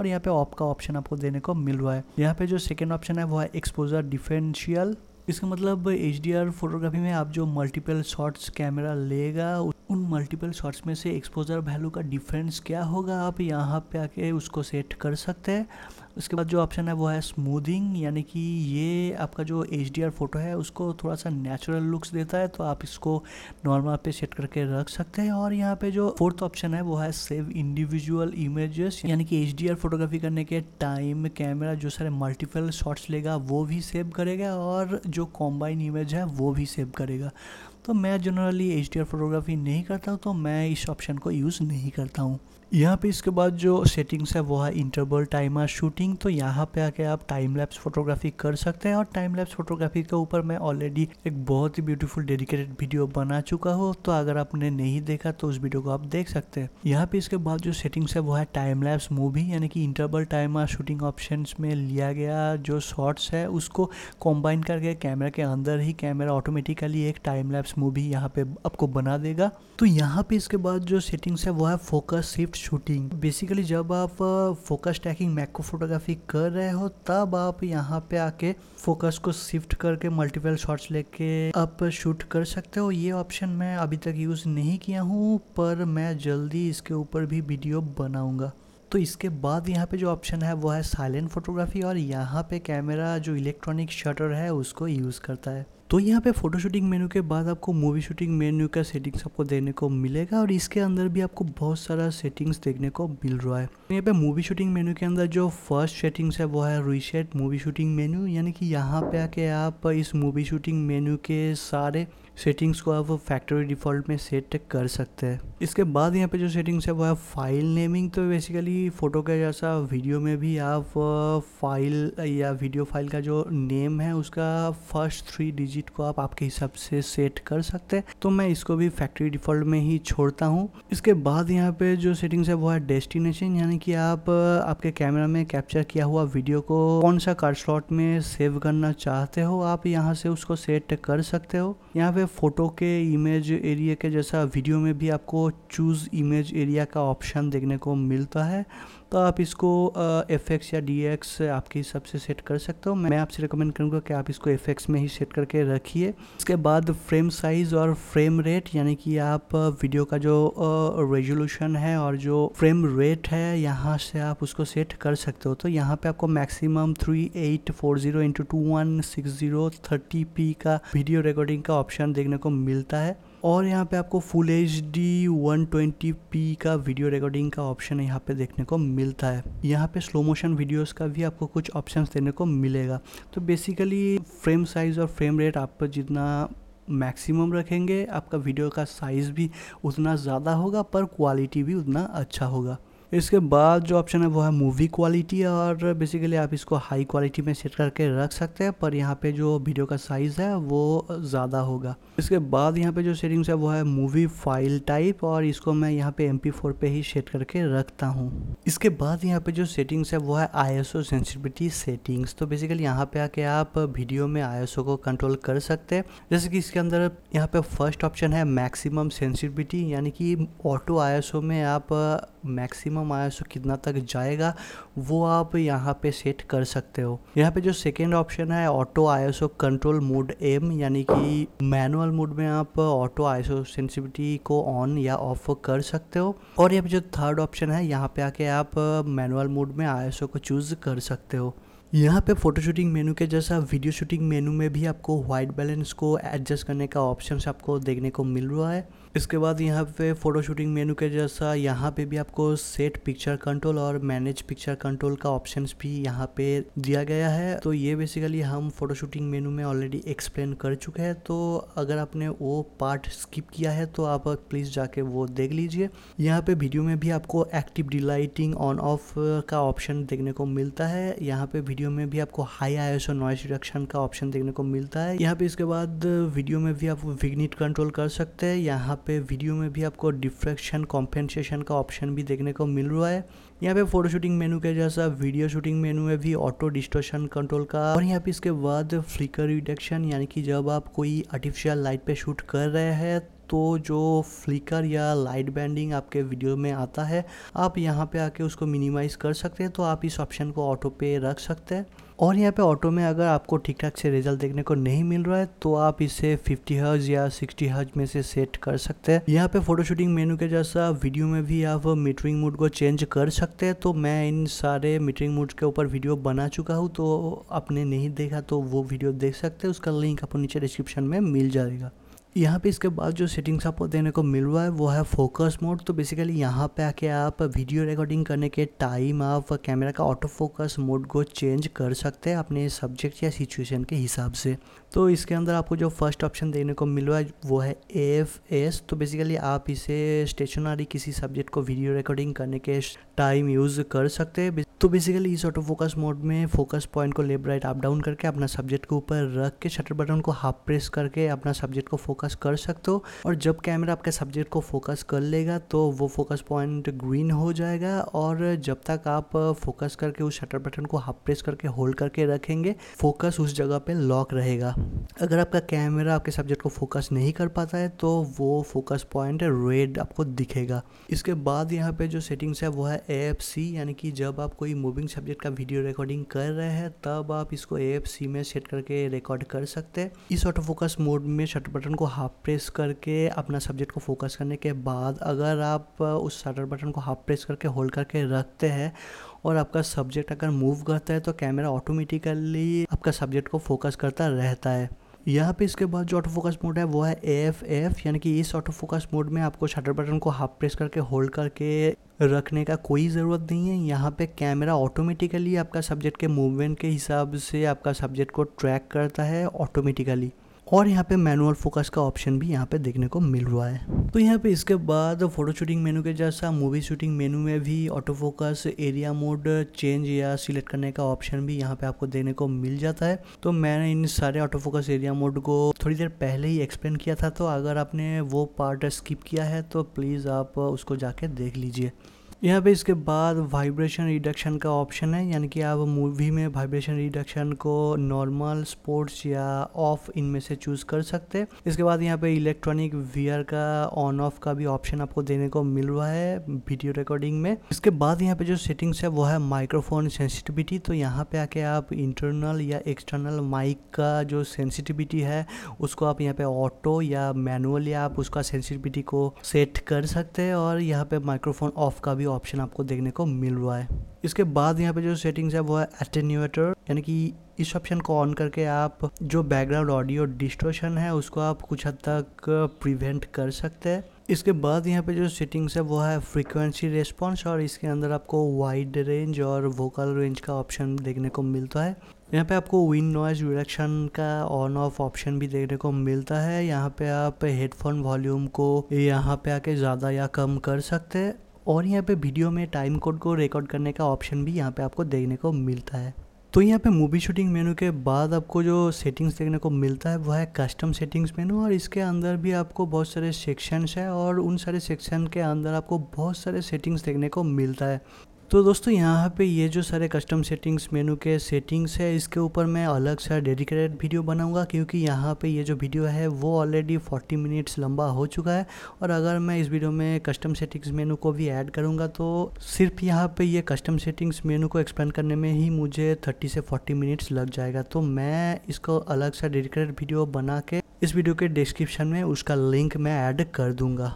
और यहाँ पे ऑप का ऑप्शन आपको देने को मिल रहा है यहाँ पे जो सेकेंड ऑप्शन है वो है एक्सपोजर डिफेंशियल इसका मतलब एच फोटोग्राफी में आप जो मल्टीपल शॉट्स कैमरा लेगा उन मल्टीपल शॉट्स में से एक्सपोजर वैल्यू का डिफरेंस क्या होगा आप यहाँ पे आके उसको सेट कर सकते हैं उसके बाद जो ऑप्शन है वो है स्मूदिंग यानी कि ये आपका जो एच डी आर फ़ोटो है उसको थोड़ा सा नेचुरल लुक्स देता है तो आप इसको नॉर्मल पे सेट करके रख सकते हैं और यहाँ पे जो फोर्थ ऑप्शन है वो है सेव इंडिविजुअल इमेजेस यानी कि एच डी आर फोटोग्राफी करने के टाइम कैमरा जो सारे मल्टीपल शॉट्स लेगा वो भी सेव करेगा और जो कॉम्बाइन इमेज है वो भी सेव करेगा तो मैं generally H D R photography नहीं करता हूँ तो मैं इस ऑप्शन को यूज़ नहीं करता हूँ यहाँ पे इसके बाद जो सेटिंग्स है वो है इंटरवल टाइमर शूटिंग तो यहाँ पे आके आप टाइम लैप्स फोटोग्राफी कर सकते हैं और टाइम लैप्स फोटोग्राफी के ऊपर मैं ऑलरेडी एक बहुत ही ब्यूटीफुल डेडिकेटेड वीडियो बना चुका हूँ तो अगर आपने नहीं देखा तो उस वीडियो को आप देख सकते हैं यहाँ पे इसके बाद जो सेटिंग्स है वो है टाइम लैप्स मूवी यानी कि इंटरवल टाइमर शूटिंग ऑप्शन में लिया गया जो शॉर्ट्स है उसको कॉम्बाइन करके कैमरा के अंदर ही कैमरा ऑटोमेटिकली एक टाइम लैप्स मूवी यहाँ पे आपको बना देगा तो यहाँ पे इसके बाद जो सेटिंग्स है वो है फोकस शिफ्ट शूटिंग बेसिकली जब आप फोकस टैकिंग मैक्रो फोटोग्राफी कर रहे हो तब आप यहाँ पे आके फोकस को शिफ्ट करके मल्टीपल शॉट्स लेके आप शूट कर सकते हो ये ऑप्शन मैं अभी तक यूज़ नहीं किया हूँ पर मैं जल्दी इसके ऊपर भी वीडियो बनाऊँगा तो इसके बाद यहाँ पे जो ऑप्शन है वो है साइलेंट फोटोग्राफी और यहाँ पे कैमरा जो इलेक्ट्रॉनिक शटर है उसको यूज़ करता है तो यहाँ पे फ़ोटो शूटिंग मेन्यू के बाद आपको मूवी शूटिंग मेन्यू का सेटिंग्स आपको देखने को मिलेगा और इसके अंदर भी आपको बहुत सारा सेटिंग्स देखने को मिल रहा है तो यहाँ पे मूवी शूटिंग मेन्यू के अंदर जो फर्स्ट सेटिंग्स है वो है रीसेट मूवी शूटिंग मेन्यू यानी कि यहाँ पे आके आप इस मूवी शूटिंग मेन्यू के सारे सेटिंग्स को आप फैक्ट्री डिफ़ॉल्ट में सेट कर सकते हैं इसके बाद यहाँ पे जो सेटिंग्स है वो है फाइल नेमिंग तो बेसिकली फ़ोटो का जैसा वीडियो में भी आप फाइल या वीडियो फाइल का जो नेम है उसका फर्स्ट थ्री डिजिट को आप आपके हिसाब से सेट कर सकते हैं तो मैं इसको भी फैक्ट्री डिफ़ॉल्ट में ही छोड़ता हूँ इसके बाद यहाँ पे जो सेटिंग्स है वो है डेस्टिनेशन यानी कि आप आपके कैमरा में कैप्चर किया हुआ वीडियो को कौन सा कार्ड स्लॉट में सेव करना चाहते हो आप यहाँ से उसको सेट कर सकते हो यहाँ पे फ़ोटो के इमेज एरिया के जैसा वीडियो में भी आपको चूज़ इमेज एरिया का ऑप्शन देखने को मिलता है तो आप इसको एफ एक्स या डी एक्स आपके हिसाब से सेट कर सकते हो मैं आपसे रिकमेंड करूँगा कि आप इसको एफ एक्स में ही सेट करके रखिए इसके बाद फ्रेम साइज़ और फ्रेम रेट यानी कि आप वीडियो का जो रेजोल्यूशन है और जो फ्रेम रेट है यहाँ से आप उसको सेट कर सकते हो तो यहाँ पे आपको maximum three eight four zero into two one six zero thirty P का वीडियो रिकॉर्डिंग का ऑप्शन देखने को मिलता है और यहाँ पे आपको full H D one twenty P का वीडियो रिकॉर्डिंग का ऑप्शन यहाँ पे देखने को मिलता है यहाँ पे स्लो मोशन वीडियोस का भी आपको कुछ ऑप्शंस देने को मिलेगा तो बेसिकली फ्रेम साइज और फ्रेम रेट आप जितना मैक्सिमम रखेंगे आपका वीडियो का साइज़ भी उतना ज़्यादा होगा पर क्वालिटी भी उतना अच्छा होगा इसके बाद जो ऑप्शन है वो है मूवी क्वालिटी और बेसिकली आप इसको हाई क्वालिटी में सेट करके रख सकते हैं पर यहाँ पे जो वीडियो का साइज़ है वो ज़्यादा होगा इसके बाद यहाँ पे जो सेटिंग्स है वो है मूवी फाइल टाइप और इसको मैं यहाँ पे एम पे ही सेट करके रखता हूँ इसके बाद यहाँ पे जो सेटिंग्स है वो है आई सेंसिटिविटी सेटिंग्स तो बेसिकली यहाँ पे आके आप वीडियो में आई को कंट्रोल कर सकते हैं जैसे कि इसके अंदर यहाँ पे फर्स्ट ऑप्शन है मैक्सिमम सेंसिटिविटी यानी कि ऑटो आई में आप मैक्सिमम मैक्सिमम सो कितना तक जाएगा वो आप यहाँ पे सेट कर सकते हो यहाँ पे जो सेकेंड ऑप्शन है auto ISO control mode M यानी कि मैनुअल मोड में आप ऑटो आईएसओ सेंसिटिविटी को ऑन या ऑफ कर सकते हो और यहाँ पे जो थर्ड ऑप्शन है यहाँ पे आके आप मैनुअल मोड में आईएसओ को चूज़ कर सकते हो यहाँ पे फोटो शूटिंग मेनू के जैसा वीडियो शूटिंग मेनू में भी आपको व्हाइट बैलेंस को एडजस्ट करने का ऑप्शन आपको देखने को मिल रहा है इसके बाद यहाँ पे फ़ोटो शूटिंग मेनू के जैसा यहाँ पे भी आपको सेट पिक्चर कंट्रोल और मैनेज पिक्चर कंट्रोल का ऑप्शन भी यहाँ पे दिया गया है तो ये बेसिकली हम फोटो शूटिंग मेनू में ऑलरेडी एक्सप्लेन कर चुके हैं तो अगर आपने वो पार्ट स्किप किया है तो आप प्लीज़ जाके वो देख लीजिए यहाँ पे वीडियो में भी आपको एक्टिव डिलाइटिंग ऑन ऑफ का ऑप्शन देखने को मिलता है यहाँ पे वीडियो में भी आपको high I S noise reduction का ऑप्शन देखने को मिलता है यहाँ पे इसके बाद वीडियो में भी आप विग्निट कंट्रोल कर सकते हैं यहाँ पे वीडियो में भी आपको डिफ्रेक्शन कॉम्पेंसेशन का ऑप्शन भी देखने को मिल रहा है यहाँ पे फोटो शूटिंग मेनू के जैसा वीडियो शूटिंग मेनू में भी ऑटो डिस्टोशन कंट्रोल का और यहाँ पे इसके बाद फ्लिकर रिडक्शन यानी कि जब आप कोई आर्टिफिशियल लाइट पे शूट कर रहे हैं तो जो फ्लिकर या लाइट बैंडिंग आपके वीडियो में आता है आप यहाँ पे आके उसको मिनिमाइज़ कर सकते हैं तो आप इस ऑप्शन को ऑटो पे रख सकते हैं और यहाँ पे ऑटो में अगर आपको ठीक ठाक से रिजल्ट देखने को नहीं मिल रहा है तो आप इसे 50 हर्ज या 60 हर्ज में से सेट कर सकते हैं यहाँ पे फोटो शूटिंग मेनू के जैसा वीडियो में भी आप मीटरिंग मूड को चेंज कर सकते हैं तो मैं इन सारे मीटरिंग मूड के ऊपर वीडियो बना चुका हूँ तो आपने नहीं देखा तो वो वीडियो देख सकते हैं उसका लिंक आपको नीचे डिस्क्रिप्शन में मिल जाएगा यहाँ पे इसके बाद जो सेटिंग्स आपको देने को मिल रहा है वो है फोकस मोड तो बेसिकली यहाँ पे आके आप वीडियो रिकॉर्डिंग करने के टाइम आप कैमरा का ऑटो फोकस मोड को चेंज कर सकते हैं अपने सब्जेक्ट या सिचुएशन के हिसाब से तो इसके अंदर आपको जो फर्स्ट ऑप्शन देखने को मिल रहा है वो है ए एफ एस तो बेसिकली आप इसे स्टेशनरी किसी सब्जेक्ट को वीडियो रिकॉर्डिंग करने के टाइम यूज़ कर सकते हैं तो बेसिकली इस ऑटो फोकस मोड में फोकस पॉइंट को लेफ्ट राइट अप डाउन करके अपना सब्जेक्ट के ऊपर रख के शटर बटन को हाफ प्रेस करके अपना सब्जेक्ट को फोकस कर सकते हो और जब कैमरा आपके सब्जेक्ट को फोकस कर लेगा तो वो फोकस पॉइंट ग्रीन हो जाएगा और जब तक आप फोकस करके उस शटर बटन को हाफ प्रेस करके होल्ड करके रखेंगे फोकस उस जगह पे लॉक रहेगा अगर आपका कैमरा आपके सब्जेक्ट को फोकस नहीं कर पाता है तो वो फोकस पॉइंट रेड आपको दिखेगा इसके बाद यहाँ पे जो सेटिंग्स है वो है एफ सी यानी कि जब आप कोई मूविंग सब्जेक्ट का वीडियो रिकॉर्डिंग कर रहे हैं तब आप इसको ए में सेट करके रिकॉर्ड कर सकते हैं इस ऑटो फोकस मोड में शटर बटन को हाफ प्रेस करके अपना सब्जेक्ट को फोकस करने के बाद अगर आप उस शटर बटन को हाफ प्रेस करके होल्ड करके रखते हैं और आपका सब्जेक्ट अगर मूव करता है तो कैमरा ऑटोमेटिकली आपका सब्जेक्ट को फोकस करता रहता है यहाँ पे इसके बाद जो ऑटो फोकस मोड है वो है एफ एफ यानी कि इस ऑटो फोकस मोड में आपको शटर बटन को हाफ प्रेस करके होल्ड करके रखने का कोई ज़रूरत नहीं है यहाँ पे कैमरा ऑटोमेटिकली आपका सब्जेक्ट के मूवमेंट के हिसाब से आपका सब्जेक्ट को ट्रैक करता है ऑटोमेटिकली और यहाँ पे मैनुअल फोकस का ऑप्शन भी यहाँ पे देखने को मिल रहा है तो यहाँ पे इसके बाद फोटो शूटिंग मेनू के जैसा मूवी शूटिंग मेनू में भी auto focus area mode change या सिलेक्ट करने का ऑप्शन भी यहाँ पे आपको देखने को मिल जाता है तो मैंने इन सारे ऑटो फोकस एरिया मोड को थोड़ी देर पहले ही एक्सप्लेन किया था तो अगर आपने वो पार्ट स्किप किया है तो प्लीज़ आप उसको जाके देख लीजिए यहाँ पे इसके बाद वाइब्रेशन रिडक्शन का ऑप्शन है यानी कि आप मूवी में वाइब्रेशन रिडक्शन को नॉर्मल स्पोर्ट्स या ऑफ इनमें से चूज़ कर सकते हैं इसके बाद यहाँ पे इलेक्ट्रॉनिक वियर का ऑन ऑफ का भी ऑप्शन आपको देने को मिल रहा है वीडियो रिकॉर्डिंग में इसके बाद यहाँ पे जो सेटिंग्स है वो है माइक्रोफोन सेंसिटिविटी तो यहाँ पे आके आप इंटरनल या एक्सटर्नल माइक का जो सेंसिटिविटी है उसको आप यहाँ पे ऑटो या मैनुअल या आप उसका सेंसिटिविटी को सेट कर सकते हैं और यहाँ पे माइक्रोफोन ऑफ का भी ऑप्शन आपको देखने को मिल रहा है इसके बाद यहाँ पे जो सेटिंग्स है वो है एटेन्यूएटर यानी कि इस ऑप्शन को ऑन करके आप जो बैकग्राउंड ऑडियो डिस्टोशन है उसको आप कुछ हद तक प्रिवेंट कर सकते हैं इसके बाद यहाँ पे जो सेटिंग्स है वो है फ्रीक्वेंसी रेस्पॉन्स और इसके अंदर आपको वाइड रेंज और वोकल रेंज का ऑप्शन देखने को मिलता है यहाँ पे आपको विन नॉइज रिडक्शन का ऑन ऑफ ऑप्शन भी देखने को मिलता है यहाँ पे आप हेडफोन वॉल्यूम को यहाँ पे आके ज़्यादा या कम कर सकते हैं और यहाँ पे वीडियो में टाइम कोड को रिकॉर्ड करने का ऑप्शन भी यहाँ पे आपको देखने को मिलता है तो यहाँ पे मूवी शूटिंग मेनू के बाद आपको जो सेटिंग्स देखने को मिलता है वह है कस्टम सेटिंग्स मेनू और इसके अंदर भी आपको बहुत सारे सेक्शंस है और उन सारे सेक्शन के अंदर आपको बहुत सारे सेटिंग्स देखने को मिलता है तो दोस्तों यहाँ पे ये जो सारे कस्टम सेटिंग्स मेनू के सेटिंग्स है इसके ऊपर मैं अलग सा डेडिकेटेड वीडियो बनाऊँगा क्योंकि यहाँ पे ये जो वीडियो है वो ऑलरेडी 40 मिनट्स लंबा हो चुका है और अगर मैं इस वीडियो में कस्टम सेटिंग्स मेनू को भी ऐड करूँगा तो सिर्फ यहाँ पर ये कस्टम सेटिंग्स मेनू को एक्सप्लेन करने में ही मुझे थर्टी से फोर्टी मिनट्स लग जाएगा तो मैं इसको अलग सा डेडिकेटेड वीडियो बना के इस वीडियो के डिस्क्रिप्शन में उसका लिंक मैं ऐड कर दूंगा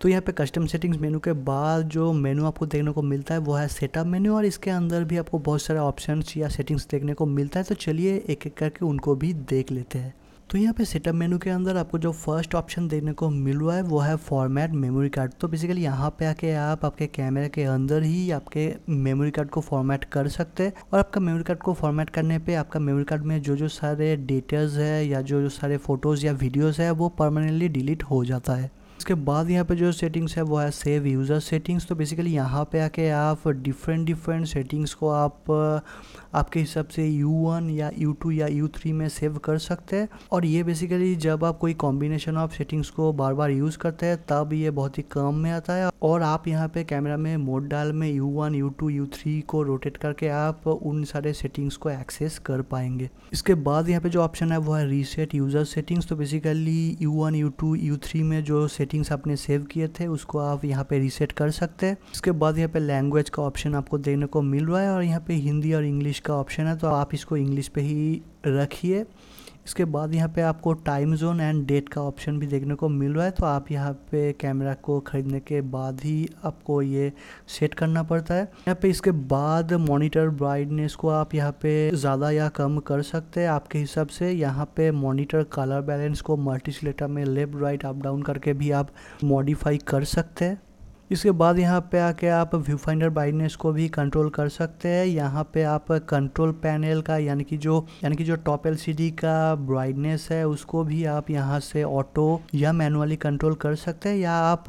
तो यहाँ पे कस्टम सेटिंग्स मेनू के बाद जो मेनू आपको देखने को मिलता है वो है सेटअप मेन्यू और इसके अंदर भी आपको बहुत सारे ऑप्शन या सेटिंग्स देखने को मिलता है तो चलिए एक एक करके उनको भी देख लेते हैं तो यहाँ पे सेटअप मेनू के अंदर आपको जो फर्स्ट ऑप्शन देखने को मिल रहा है वो है फॉर्मेट मेमोरी कार्ड तो बेसिकली यहाँ पे आके आप आपके कैमरे के अंदर ही आपके मेमोरी कार्ड को फॉर्मेट कर सकते हैं और आपका मेमोरी कार्ड को फॉर्मेट करने पे आपका मेमोरी कार्ड में जो जो सारे डेटर्स है या जो जो सारे फोटोज़ या वीडियोज़ है वो परमानेंटली डिलीट हो जाता है उसके बाद यहाँ पे जो सेटिंग्स है वो है सेव यूज़र सेटिंग्स तो बेसिकली यहाँ पे आके आप डिफरेंट डिफरेंट सेटिंग्स को आप आपके हिसाब से यू वन या यू टू या यू थ्री में सेव कर सकते हैं और ये बेसिकली जब आप कोई कॉम्बिनेशन ऑफ सेटिंग्स को बार बार यूज़ करते हैं तब ये बहुत ही कम में आता है और आप यहाँ पे कैमरा में मोड डाल में U one U two U three को रोटेट करके आप उन सारे सेटिंग्स को एक्सेस कर पाएंगे इसके बाद यहाँ पे जो ऑप्शन है वो है रीसेट यूज़र सेटिंग्स तो basically U one U two U three में जो सेटिंग्स आपने सेव किए थे उसको आप यहाँ पे रीसेट कर सकते हैं इसके बाद यहाँ पे लैंग्वेज का ऑप्शन आपको देखने को मिल रहा है और यहाँ पे हिंदी और इंग्लिश का ऑप्शन है तो आप इसको इंग्लिश पे ही रखिए इसके बाद यहाँ पे आपको टाइम जोन एंड डेट का ऑप्शन भी देखने को मिल रहा है तो आप यहाँ पे कैमरा को ख़रीदने के बाद ही आपको ये सेट करना पड़ता है यहाँ पे इसके बाद मॉनिटर ब्राइटनेस को आप यहाँ पे ज़्यादा या कम कर सकते हैं आपके हिसाब से यहाँ पे मॉनिटर कलर बैलेंस को मल्टी में लेफ्ट राइट अप डाउन करके भी आप मॉडिफाई कर सकते हैं इसके बाद यहाँ पे आके आप व्यू फाइंडर ब्राइटनेस को भी कंट्रोल कर सकते हैं यहाँ पे आप कंट्रोल पैनल का यानी कि जो यानी कि जो टॉप एल का ब्राइटनेस है उसको भी आप यहाँ से ऑटो या मैनुअली कंट्रोल कर सकते हैं या आप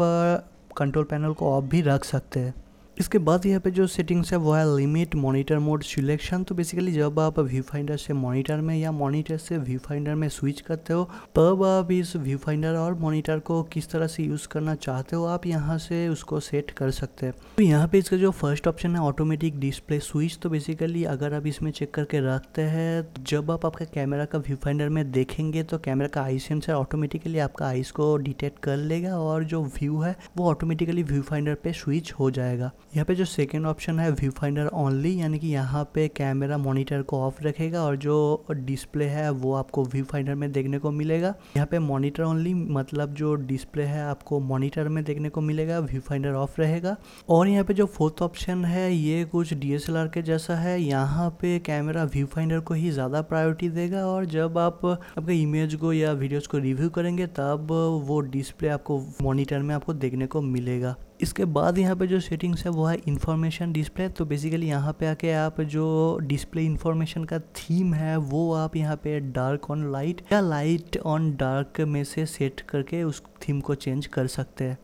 कंट्रोल पैनल को ऑफ भी रख सकते हैं इसके बाद यहाँ पे जो सेटिंग्स है वो है लिमिट मॉनिटर मोड सिलेक्शन तो बेसिकली जब आप व्यू फाइंडर से मॉनिटर में या मॉनिटर से व्यू फाइंडर में स्विच करते हो तब आप इस व्यू फाइंडर और मॉनिटर को किस तरह से यूज़ करना चाहते हो आप यहाँ से उसको सेट कर सकते हैं तो यहाँ पे इसका जो फर्स्ट ऑप्शन है ऑटोमेटिक डिस्प्ले स्विच तो बेसिकली अगर आप इसमें चेक करके रखते हैं जब आप आपका कैमरा का व्यू फाइंडर में देखेंगे तो कैमरा का आई सेंसर ऑटोमेटिकली आपका आईस को डिटेक्ट कर लेगा और जो व्यू है वो ऑटोमेटिकली व्यू फाइंडर पे स्विच हो जाएगा यहाँ पे जो सेकेंड ऑप्शन है व्यू फाइंडर ओनली यानी कि यहाँ पे कैमरा मॉनिटर को ऑफ रखेगा और जो डिस्प्ले है वो आपको व्यू फाइंडर में देखने को मिलेगा यहाँ पे मॉनिटर ओनली मतलब जो डिस्प्ले है आपको मॉनिटर में देखने को मिलेगा व्यू फाइंडर ऑफ रहेगा और यहाँ पे जो फोर्थ ऑप्शन है ये कुछ डी के जैसा है यहाँ पे कैमरा व्यू फाइंडर को ही ज़्यादा प्रायोरिटी देगा और जब आप आपके इमेज को या वीडियोज़ को रिव्यू करेंगे तब वो डिस्प्ले आपको मॉनिटर में आपको देखने को मिलेगा इसके बाद यहाँ पे जो सेटिंग्स है वो है इन्फॉर्मेशन डिस्प्ले तो बेसिकली यहाँ पे आके आप जो डिस्प्ले इन्फॉर्मेशन का थीम है वो आप यहाँ पे डार्क ऑन लाइट या लाइट ऑन डार्क में से सेट करके उस थीम को चेंज कर सकते हैं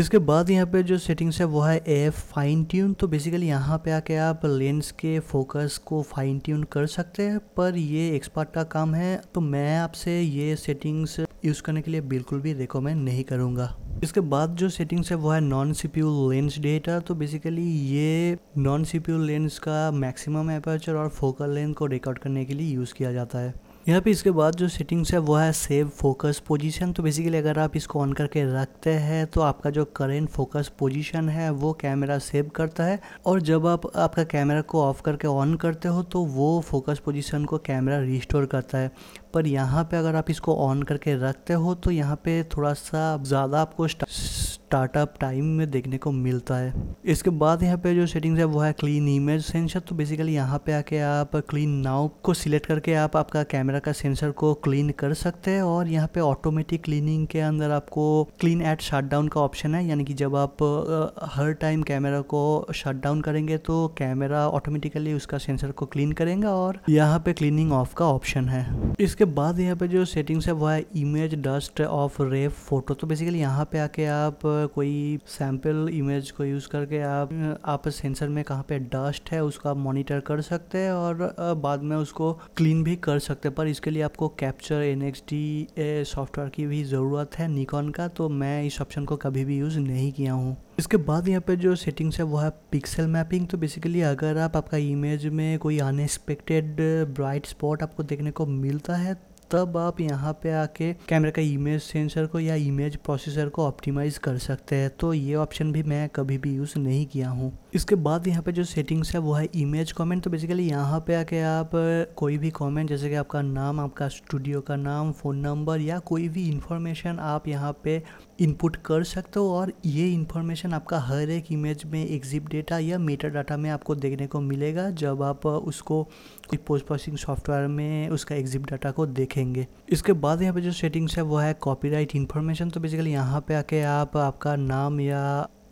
इसके बाद यहाँ पे जो सेटिंग्स है वो है एफ फाइन ट्यून तो बेसिकली यहाँ पे आके आप लेंस के फोकस को फाइन ट्यून कर सकते हैं पर ये एक्सपर्ट का काम है तो मैं आपसे ये सेटिंग्स यूज़ करने के लिए बिल्कुल भी रिकमेंड नहीं करूँगा इसके बाद जो सेटिंग्स है वो है नॉन सी लेंस डेटा तो बेसिकली ये नॉन सी लेंस का मैक्सिमम एपर्चर और फोकल लेंथ को रिकॉर्ड करने के लिए यूज़ किया जाता है यहाँ पे इसके बाद जो सेटिंग्स है वो है सेव फोकस पोजीशन तो बेसिकली अगर आप इसको ऑन करके रखते हैं तो आपका जो करेंट फोकस पोजीशन है वो कैमरा सेव करता है और जब आप आपका कैमरा को ऑफ करके ऑन करते हो तो वो फोकस पोजीशन को कैमरा रिस्टोर करता है पर यहाँ पे अगर आप इसको ऑन करके रखते हो तो यहाँ पे थोड़ा सा ज़्यादा आपको स्टार्टअप टाइम में देखने को मिलता है इसके बाद यहाँ पे जो सेटिंग्स है वो है क्लीन इमेज सेंसर तो बेसिकली यहाँ पे आके आप क्लीन नाउ को सिलेक्ट करके आप आपका कैमरा का सेंसर को क्लीन कर सकते हैं और यहाँ पे ऑटोमेटिक क्लीनिंग के अंदर आपको क्लीन एट शट डाउन का ऑप्शन है यानी कि जब आप हर टाइम कैमरा को शटडाउन करेंगे तो कैमरा ऑटोमेटिकली उसका सेंसर को क्लीन करेंगे और यहाँ पे क्लीनिंग ऑफ का ऑप्शन है इसके बाद यहाँ पे जो सेटिंग्स है वो है image dust off ref photo तो बेसिकली यहाँ पे आके आप कोई सैम्पल इमेज को यूज़ करके आप आप सेंसर में कहाँ पे डस्ट है उसको आप मॉनिटर कर सकते हैं और बाद में उसको क्लीन भी कर सकते हैं पर इसके लिए आपको capture N X D software की भी ज़रूरत है निकॉन का तो मैं इस ऑप्शन को कभी भी यूज़ नहीं किया हूँ इसके बाद यहाँ पे जो सेटिंग्स है वो है पिक्सल मैपिंग तो बेसिकली अगर आप आपका इमेज में कोई अनएक्सपेक्टेड ब्राइट स्पॉट आपको देखने को मिलता है तब आप यहाँ पे आके कैमरे का इमेज सेंसर को या इमेज प्रोसेसर को ऑप्टिमाइज कर सकते हैं तो ये ऑप्शन भी मैं कभी भी यूज़ नहीं किया हूँ इसके बाद यहाँ पे जो सेटिंग्स है वो है इमेज कमेंट तो बेसिकली यहाँ पे आके आप कोई भी कमेंट जैसे कि आपका नाम आपका स्टूडियो का नाम फ़ोन नंबर या कोई भी इंफॉर्मेशन आप यहाँ पे इनपुट कर सकते हो और ये इन्फॉर्मेशन आपका हर एक इमेज में एग्जिप डेटा या मीटर डाटा में आपको देखने को मिलेगा जब आप उसको पोस्ट प्रोसेसिंग सॉफ्टवेयर में उसका एग्जिट डाटा को देखेंगे इसके बाद यहाँ पे जो सेटिंग्स है वो है कॉपीराइट इन्फॉर्मेशन तो बेसिकली यहाँ पे आके आप आपका नाम या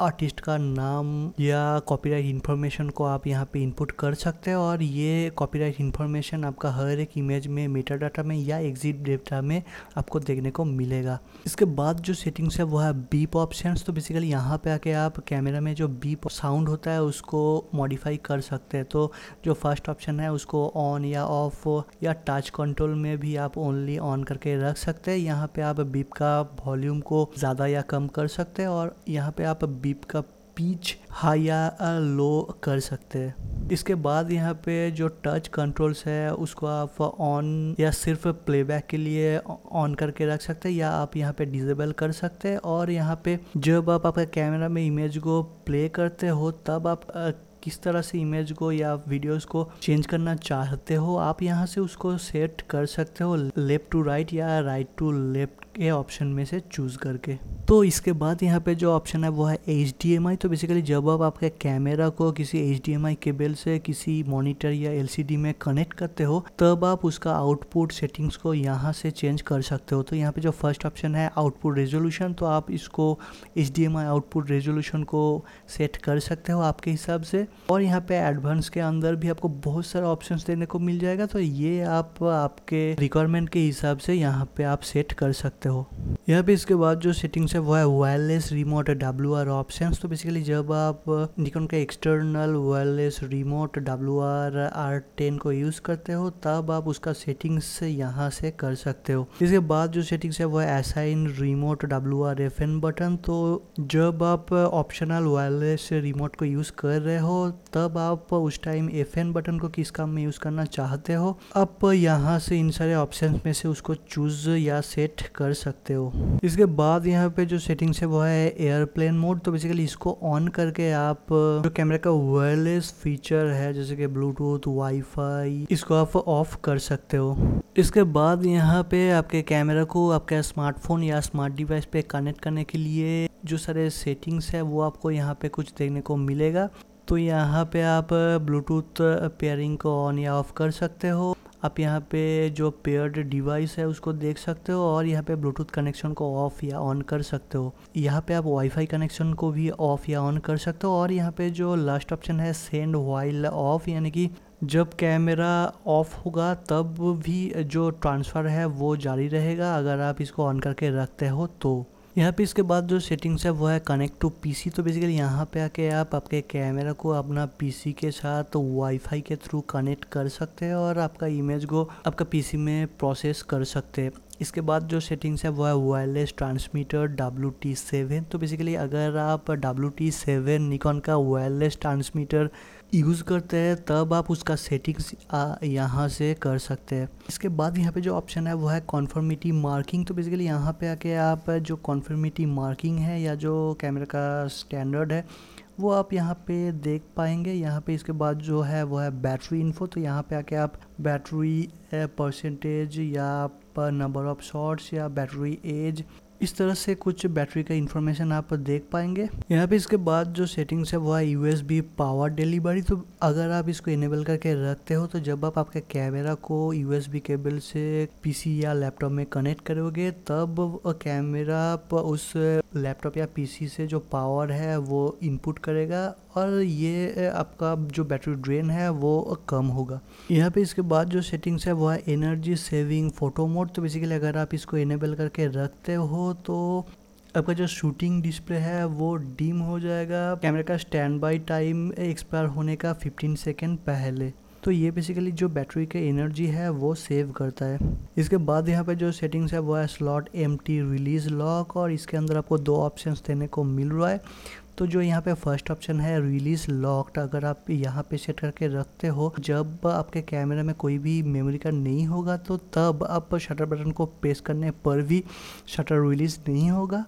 आर्टिस्ट का नाम या कॉपीराइट इन्फॉर्मेशन को आप यहाँ पे इनपुट कर सकते हैं और ये कॉपीराइट इन्फॉर्मेशन आपका हर एक इमेज में मेटा डाटा में या एग्जिट डेटा में आपको देखने को मिलेगा इसके बाद जो सेटिंग्स है वो है बीप ऑप्शन तो बेसिकली यहाँ पे आके आप कैमरा में जो बीप साउंड होता है उसको मॉडिफाई कर सकते हैं तो जो फर्स्ट ऑप्शन है उसको ऑन या ऑफ या टच कंट्रोल में भी आप ओनली ऑन करके रख सकते हैं यहाँ पे आप बीप का वॉल्यूम को ज़्यादा या कम कर सकते हैं और यहाँ पे आप बीप बीप का पीच हाई या लो कर सकते हैं इसके बाद यहाँ पे जो टच कंट्रोल्स है उसको आप ऑन या सिर्फ प्लेबैक के लिए ऑन करके रख सकते हैं या आप यहाँ पे डिजेबल कर सकते हैं और यहाँ पे जब आप आपके कैमरा में इमेज को प्ले करते हो तब आप किस तरह से इमेज को या वीडियोस को चेंज करना चाहते हो आप यहाँ से उसको सेट कर सकते हो लेफ़्ट टू राइट या राइट टू लेफ़्ट के ऑप्शन में से चूज़ करके तो इसके बाद यहाँ पे जो ऑप्शन है वो है एच तो बेसिकली जब आप आपके कैमरा को किसी एच केबल से किसी मॉनिटर या एल सी डी में कनेक्ट करते हो तब आप उसका आउटपुट सेटिंग्स को यहाँ से चेंज कर सकते हो तो यहाँ पे जो फर्स्ट ऑप्शन है आउटपुट रेजोल्यूशन तो आप इसको H D M I output resolution को सेट कर सकते हो आपके हिसाब से और यहाँ पे एडवांस के अंदर भी आपको बहुत सारे ऑप्शन देने को मिल जाएगा तो ये आप आपके रिक्वायरमेंट के हिसाब से यहाँ पे आप सेट कर सकते हो यहाँ पे इसके बाद जो सेटिंग्स है वो है wireless remote W R option तो बेसिकली जब आप निकोन के external wireless remote W R R ten को यूज़ करते हो तब आप उसका सेटिंग्स यहाँ से कर सकते हो इसके बाद जो सेटिंग्स है वो है assign remote W R F N button तो जब आप ऑप्शनल वायरलेस रिमोट को यूज़ कर रहे हो तब आप उस टाइम एफ एन बटन को किस काम में यूज़ करना चाहते हो आप यहाँ से इन सारे ऑप्शन में से उसको चूज या सेट कर सकते हो इसके बाद यहाँ पे जो सेटिंग्स है वो है एयरप्लेन मोड तो बेसिकली इसको ऑन करके आप जो कैमरा का वायरलेस फीचर है जैसे कि ब्लूटूथ वाईफाई इसको आप ऑफ कर सकते हो इसके बाद यहाँ पे आपके कैमरा को आपके स्मार्टफोन या स्मार्ट डिवाइस पे कनेक्ट करने के लिए जो सारे सेटिंग्स है वो आपको यहाँ पे कुछ देखने को मिलेगा तो यहाँ पे आप ब्लूटूथ पेयरिंग को ऑन या ऑफ कर सकते हो आप यहाँ पे जो पेयर्ड डिवाइस है उसको देख सकते हो और यहाँ पे ब्लूटूथ कनेक्शन को ऑफ़ या ऑन कर सकते हो यहाँ पे आप वाईफाई कनेक्शन को भी ऑफ़ या ऑन कर सकते हो और यहाँ पे जो लास्ट ऑप्शन है सेंड वाइल ऑफ़ यानी कि जब कैमरा ऑफ होगा तब भी जो ट्रांसफ़र है वो जारी रहेगा अगर आप इसको ऑन करके रखते हो तो यहाँ पे इसके बाद जो सेटिंग्स है वो है कनेक्ट टू पीसी तो बेसिकली यहाँ पे आके आप आपके कैमरा को अपना पीसी के साथ वाईफाई के थ्रू कनेक्ट कर सकते हैं और आपका इमेज को आपका पीसी में प्रोसेस कर सकते हैं इसके बाद जो सेटिंग्स है वो है wireless transmitter W T seven तो बेसिकली अगर आप डब्ल्यू टी सेवन निकॉन का वायरलेस ट्रांसमीटर यूज़ करते हैं तब आप उसका सेटिंग्स यहाँ से कर सकते हैं इसके बाद यहाँ पे जो ऑप्शन है वो है कॉन्फर्मिटी मार्किंग तो बेसिकली यहाँ पे आके आप जो कॉन्फर्मिटी मार्किंग है या जो कैमरा का स्टैंडर्ड है वो आप यहाँ पे देख पाएंगे यहाँ पे इसके बाद जो है वो है बैटरी इन्फो तो यहाँ पे आके आप बैटरी परसेंटेज या नंबर ऑफ शॉट्स या बैटरी एज इस तरह से कुछ बैटरी का इन्फॉर्मेशन आप देख पाएंगे यहाँ पे इसके बाद जो सेटिंग्स है वो है यू पावर डिलीवरी तो अगर आप इसको इनेबल करके रखते हो तो जब आप आपके कैमरा को यू केबल से पीसी या लैपटॉप में कनेक्ट करोगे तब कैमरा उस लैपटॉप या पीसी से जो पावर है वो इनपुट करेगा और ये आपका जो बैटरी ड्रेन है वो कम होगा यहाँ पे इसके बाद जो सेटिंग्स है वो है एनर्जी सेविंग फ़ोटो मोड तो बेसिकली अगर आप इसको इनेबल करके रखते हो तो आपका जो शूटिंग डिस्प्ले है वो डिम हो जाएगा कैमरे का स्टैंड बाई टाइम एक्सपायर होने का 15 सेकेंड पहले तो ये बेसिकली जो बैटरी के एनर्जी है वो सेव करता है इसके बाद यहाँ पे जो सेटिंग्स है वो है slot empty release lock और इसके अंदर आपको दो ऑप्शन देने को मिल रहा है तो जो यहाँ पे फर्स्ट ऑप्शन है रिलीज लॉक्ड अगर आप यहाँ पे सेट करके रखते हो जब आपके कैमरा में कोई भी मेमोरी कार्ड नहीं होगा तो तब आप शटर बटन को प्रेस करने पर भी शटर रिलीज नहीं होगा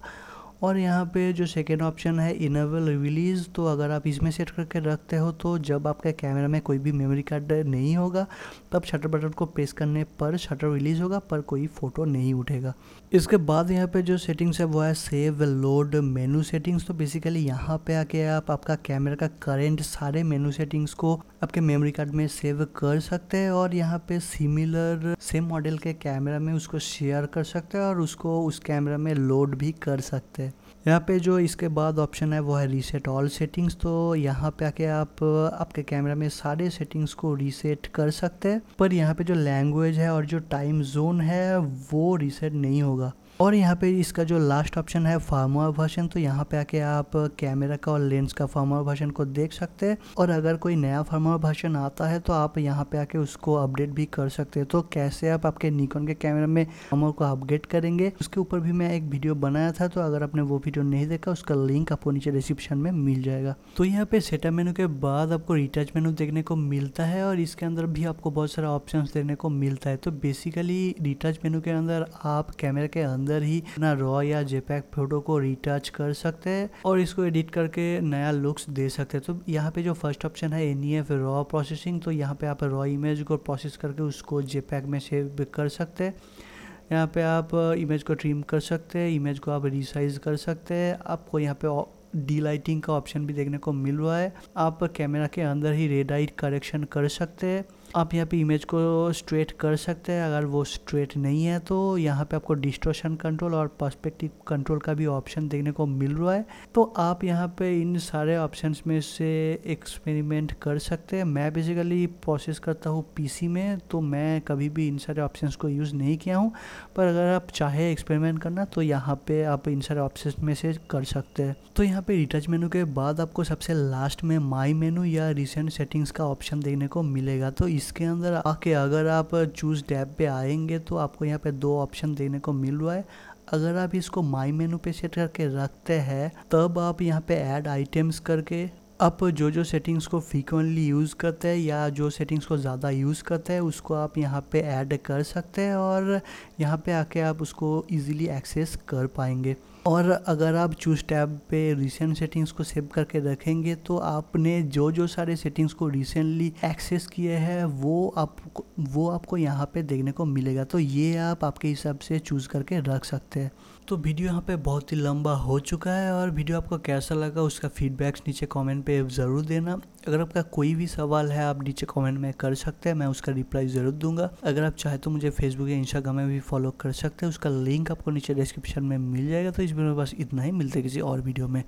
और यहाँ पे जो सेकेंड ऑप्शन है इनेबल रिलीज़ तो अगर आप इसमें सेट करके रखते हो तो जब आपके कैमरा में कोई भी मेमोरी कार्ड नहीं होगा तब शटर बटन को प्रेस करने पर शटर रिलीज़ होगा पर कोई फ़ोटो नहीं उठेगा इसके बाद यहाँ पे जो सेटिंग्स है वो है सेव लोड मेनू सेटिंग्स तो बेसिकली यहाँ पे आके आप आपका कैमरा का करेंट सारे मेनू सेटिंग्स को आपके मेमोरी कार्ड में सेव कर सकते हैं और यहाँ पे सिमिलर सेम मॉडल के कैमरा में उसको शेयर कर सकते हैं और उसको उस कैमरा में लोड भी कर सकते हैं यहाँ पे जो इसके बाद ऑप्शन है वो है रीसेट ऑल सेटिंग्स तो यहाँ पे आके आप आपके कैमरा में सारे सेटिंग्स को रीसेट कर सकते हैं पर यहाँ पे जो लैंग्वेज है और जो टाइम जोन है वो रीसेट नहीं होगा और यहाँ पे इसका जो लास्ट ऑप्शन है फार्मर वर्जन तो यहाँ पे आके आप कैमरा का और लेंस का फार्मर वर्जन को देख सकते हैं और अगर कोई नया फार्मर वर्जन आता है तो आप यहाँ पे आके उसको अपडेट भी कर सकते हैं तो कैसे आप आपके निकॉन के कैमरा में फार्मर को अपडेट करेंगे उसके ऊपर भी मैं एक वीडियो बनाया था तो अगर आपने वो वीडियो नहीं देखा उसका लिंक आपको नीचे डिस्क्रिप्शन में मिल जाएगा तो यहाँ पे सेटअप मेनू के बाद आपको रिटर्च मेनू देखने को मिलता है और इसके अंदर भी आपको बहुत सारा ऑप्शन देखने को मिलता है तो बेसिकली रिटर्च मेनू के अंदर आप कैमरा के अंदर अंदर ही अपना रॉ या जेपैक फोटो को रिटच कर सकते हैं और इसको एडिट करके नया लुक्स दे सकते हैं तो यहाँ पे जो फर्स्ट ऑप्शन है एन ई रॉ प्रोसेसिंग तो यहाँ पे आप रॉ इमेज को प्रोसेस करके उसको जेपैक में सेव कर सकते हैं यहाँ पे आप इमेज uh, को ट्रिम कर सकते हैं इमेज को आप रिसाइज कर सकते हैं आपको यहाँ पे डी लाइटिंग का ऑप्शन भी देखने को मिल रहा है आप कैमरा के अंदर ही रेड आइट करेक्शन कर सकते हैं आप यहाँ पे इमेज को स्ट्रेट कर सकते हैं अगर वो स्ट्रेट नहीं है तो यहाँ पे आपको डिस्ट्रोशन कंट्रोल और पर्सपेक्टिव कंट्रोल का भी ऑप्शन देखने को मिल रहा है तो आप यहाँ पे इन सारे ऑप्शन में से एक्सपेरिमेंट कर सकते हैं मैं बेसिकली प्रोसेस करता हूँ पी में तो मैं कभी भी इन सारे ऑप्शन को यूज़ नहीं किया हूँ पर अगर आप चाहे एक्सपेरिमेंट करना तो यहाँ पर आप इन सारे ऑप्शन में से कर सकते हैं तो यहाँ पर रिटच मेनू के बाद आपको सबसे लास्ट में माई मेनू या रिसेंट सेटिंग्स का ऑप्शन देखने को मिलेगा तो इसके अंदर आके अगर आप चूज़ टैब पे आएंगे तो आपको यहाँ पे दो ऑप्शन देने को मिल रहा है अगर आप इसको माई मेनू पे सेट करके रखते हैं तब आप यहाँ पे ऐड आइटम्स करके आप जो जो सेटिंग्स को फ्रीक्वेंटली यूज़ करते हैं या जो सेटिंग्स को ज़्यादा यूज़ करते हैं उसको आप यहाँ पे ऐड कर सकते हैं और यहाँ पे आके आप उसको इजीली एक्सेस कर पाएंगे और अगर आप चूज टैब पे रिसेंट सेटिंग्स को सेव करके रखेंगे तो आपने जो जो सारे सेटिंग्स को रिसेंटली एक्सेस किए हैं वो आप वो आपको यहाँ पे देखने को मिलेगा तो ये आप आपके हिसाब से चूज़ करके रख सकते हैं दोस्तों वीडियो यहाँ पे बहुत ही लंबा हो चुका है और वीडियो आपको कैसा लगा उसका फीडबैक्स नीचे कमेंट पे ज़रूर देना अगर आपका कोई भी सवाल है आप नीचे कमेंट में कर सकते हैं मैं उसका रिप्लाई ज़रूर दूंगा अगर आप चाहे तो मुझे फेसबुक या इंस्टाग्राम में भी फॉलो कर सकते हैं उसका लिंक आपको नीचे डिस्क्रिप्शन में मिल जाएगा तो इस वीडियो में बस इतना ही मिलते किसी और वीडियो में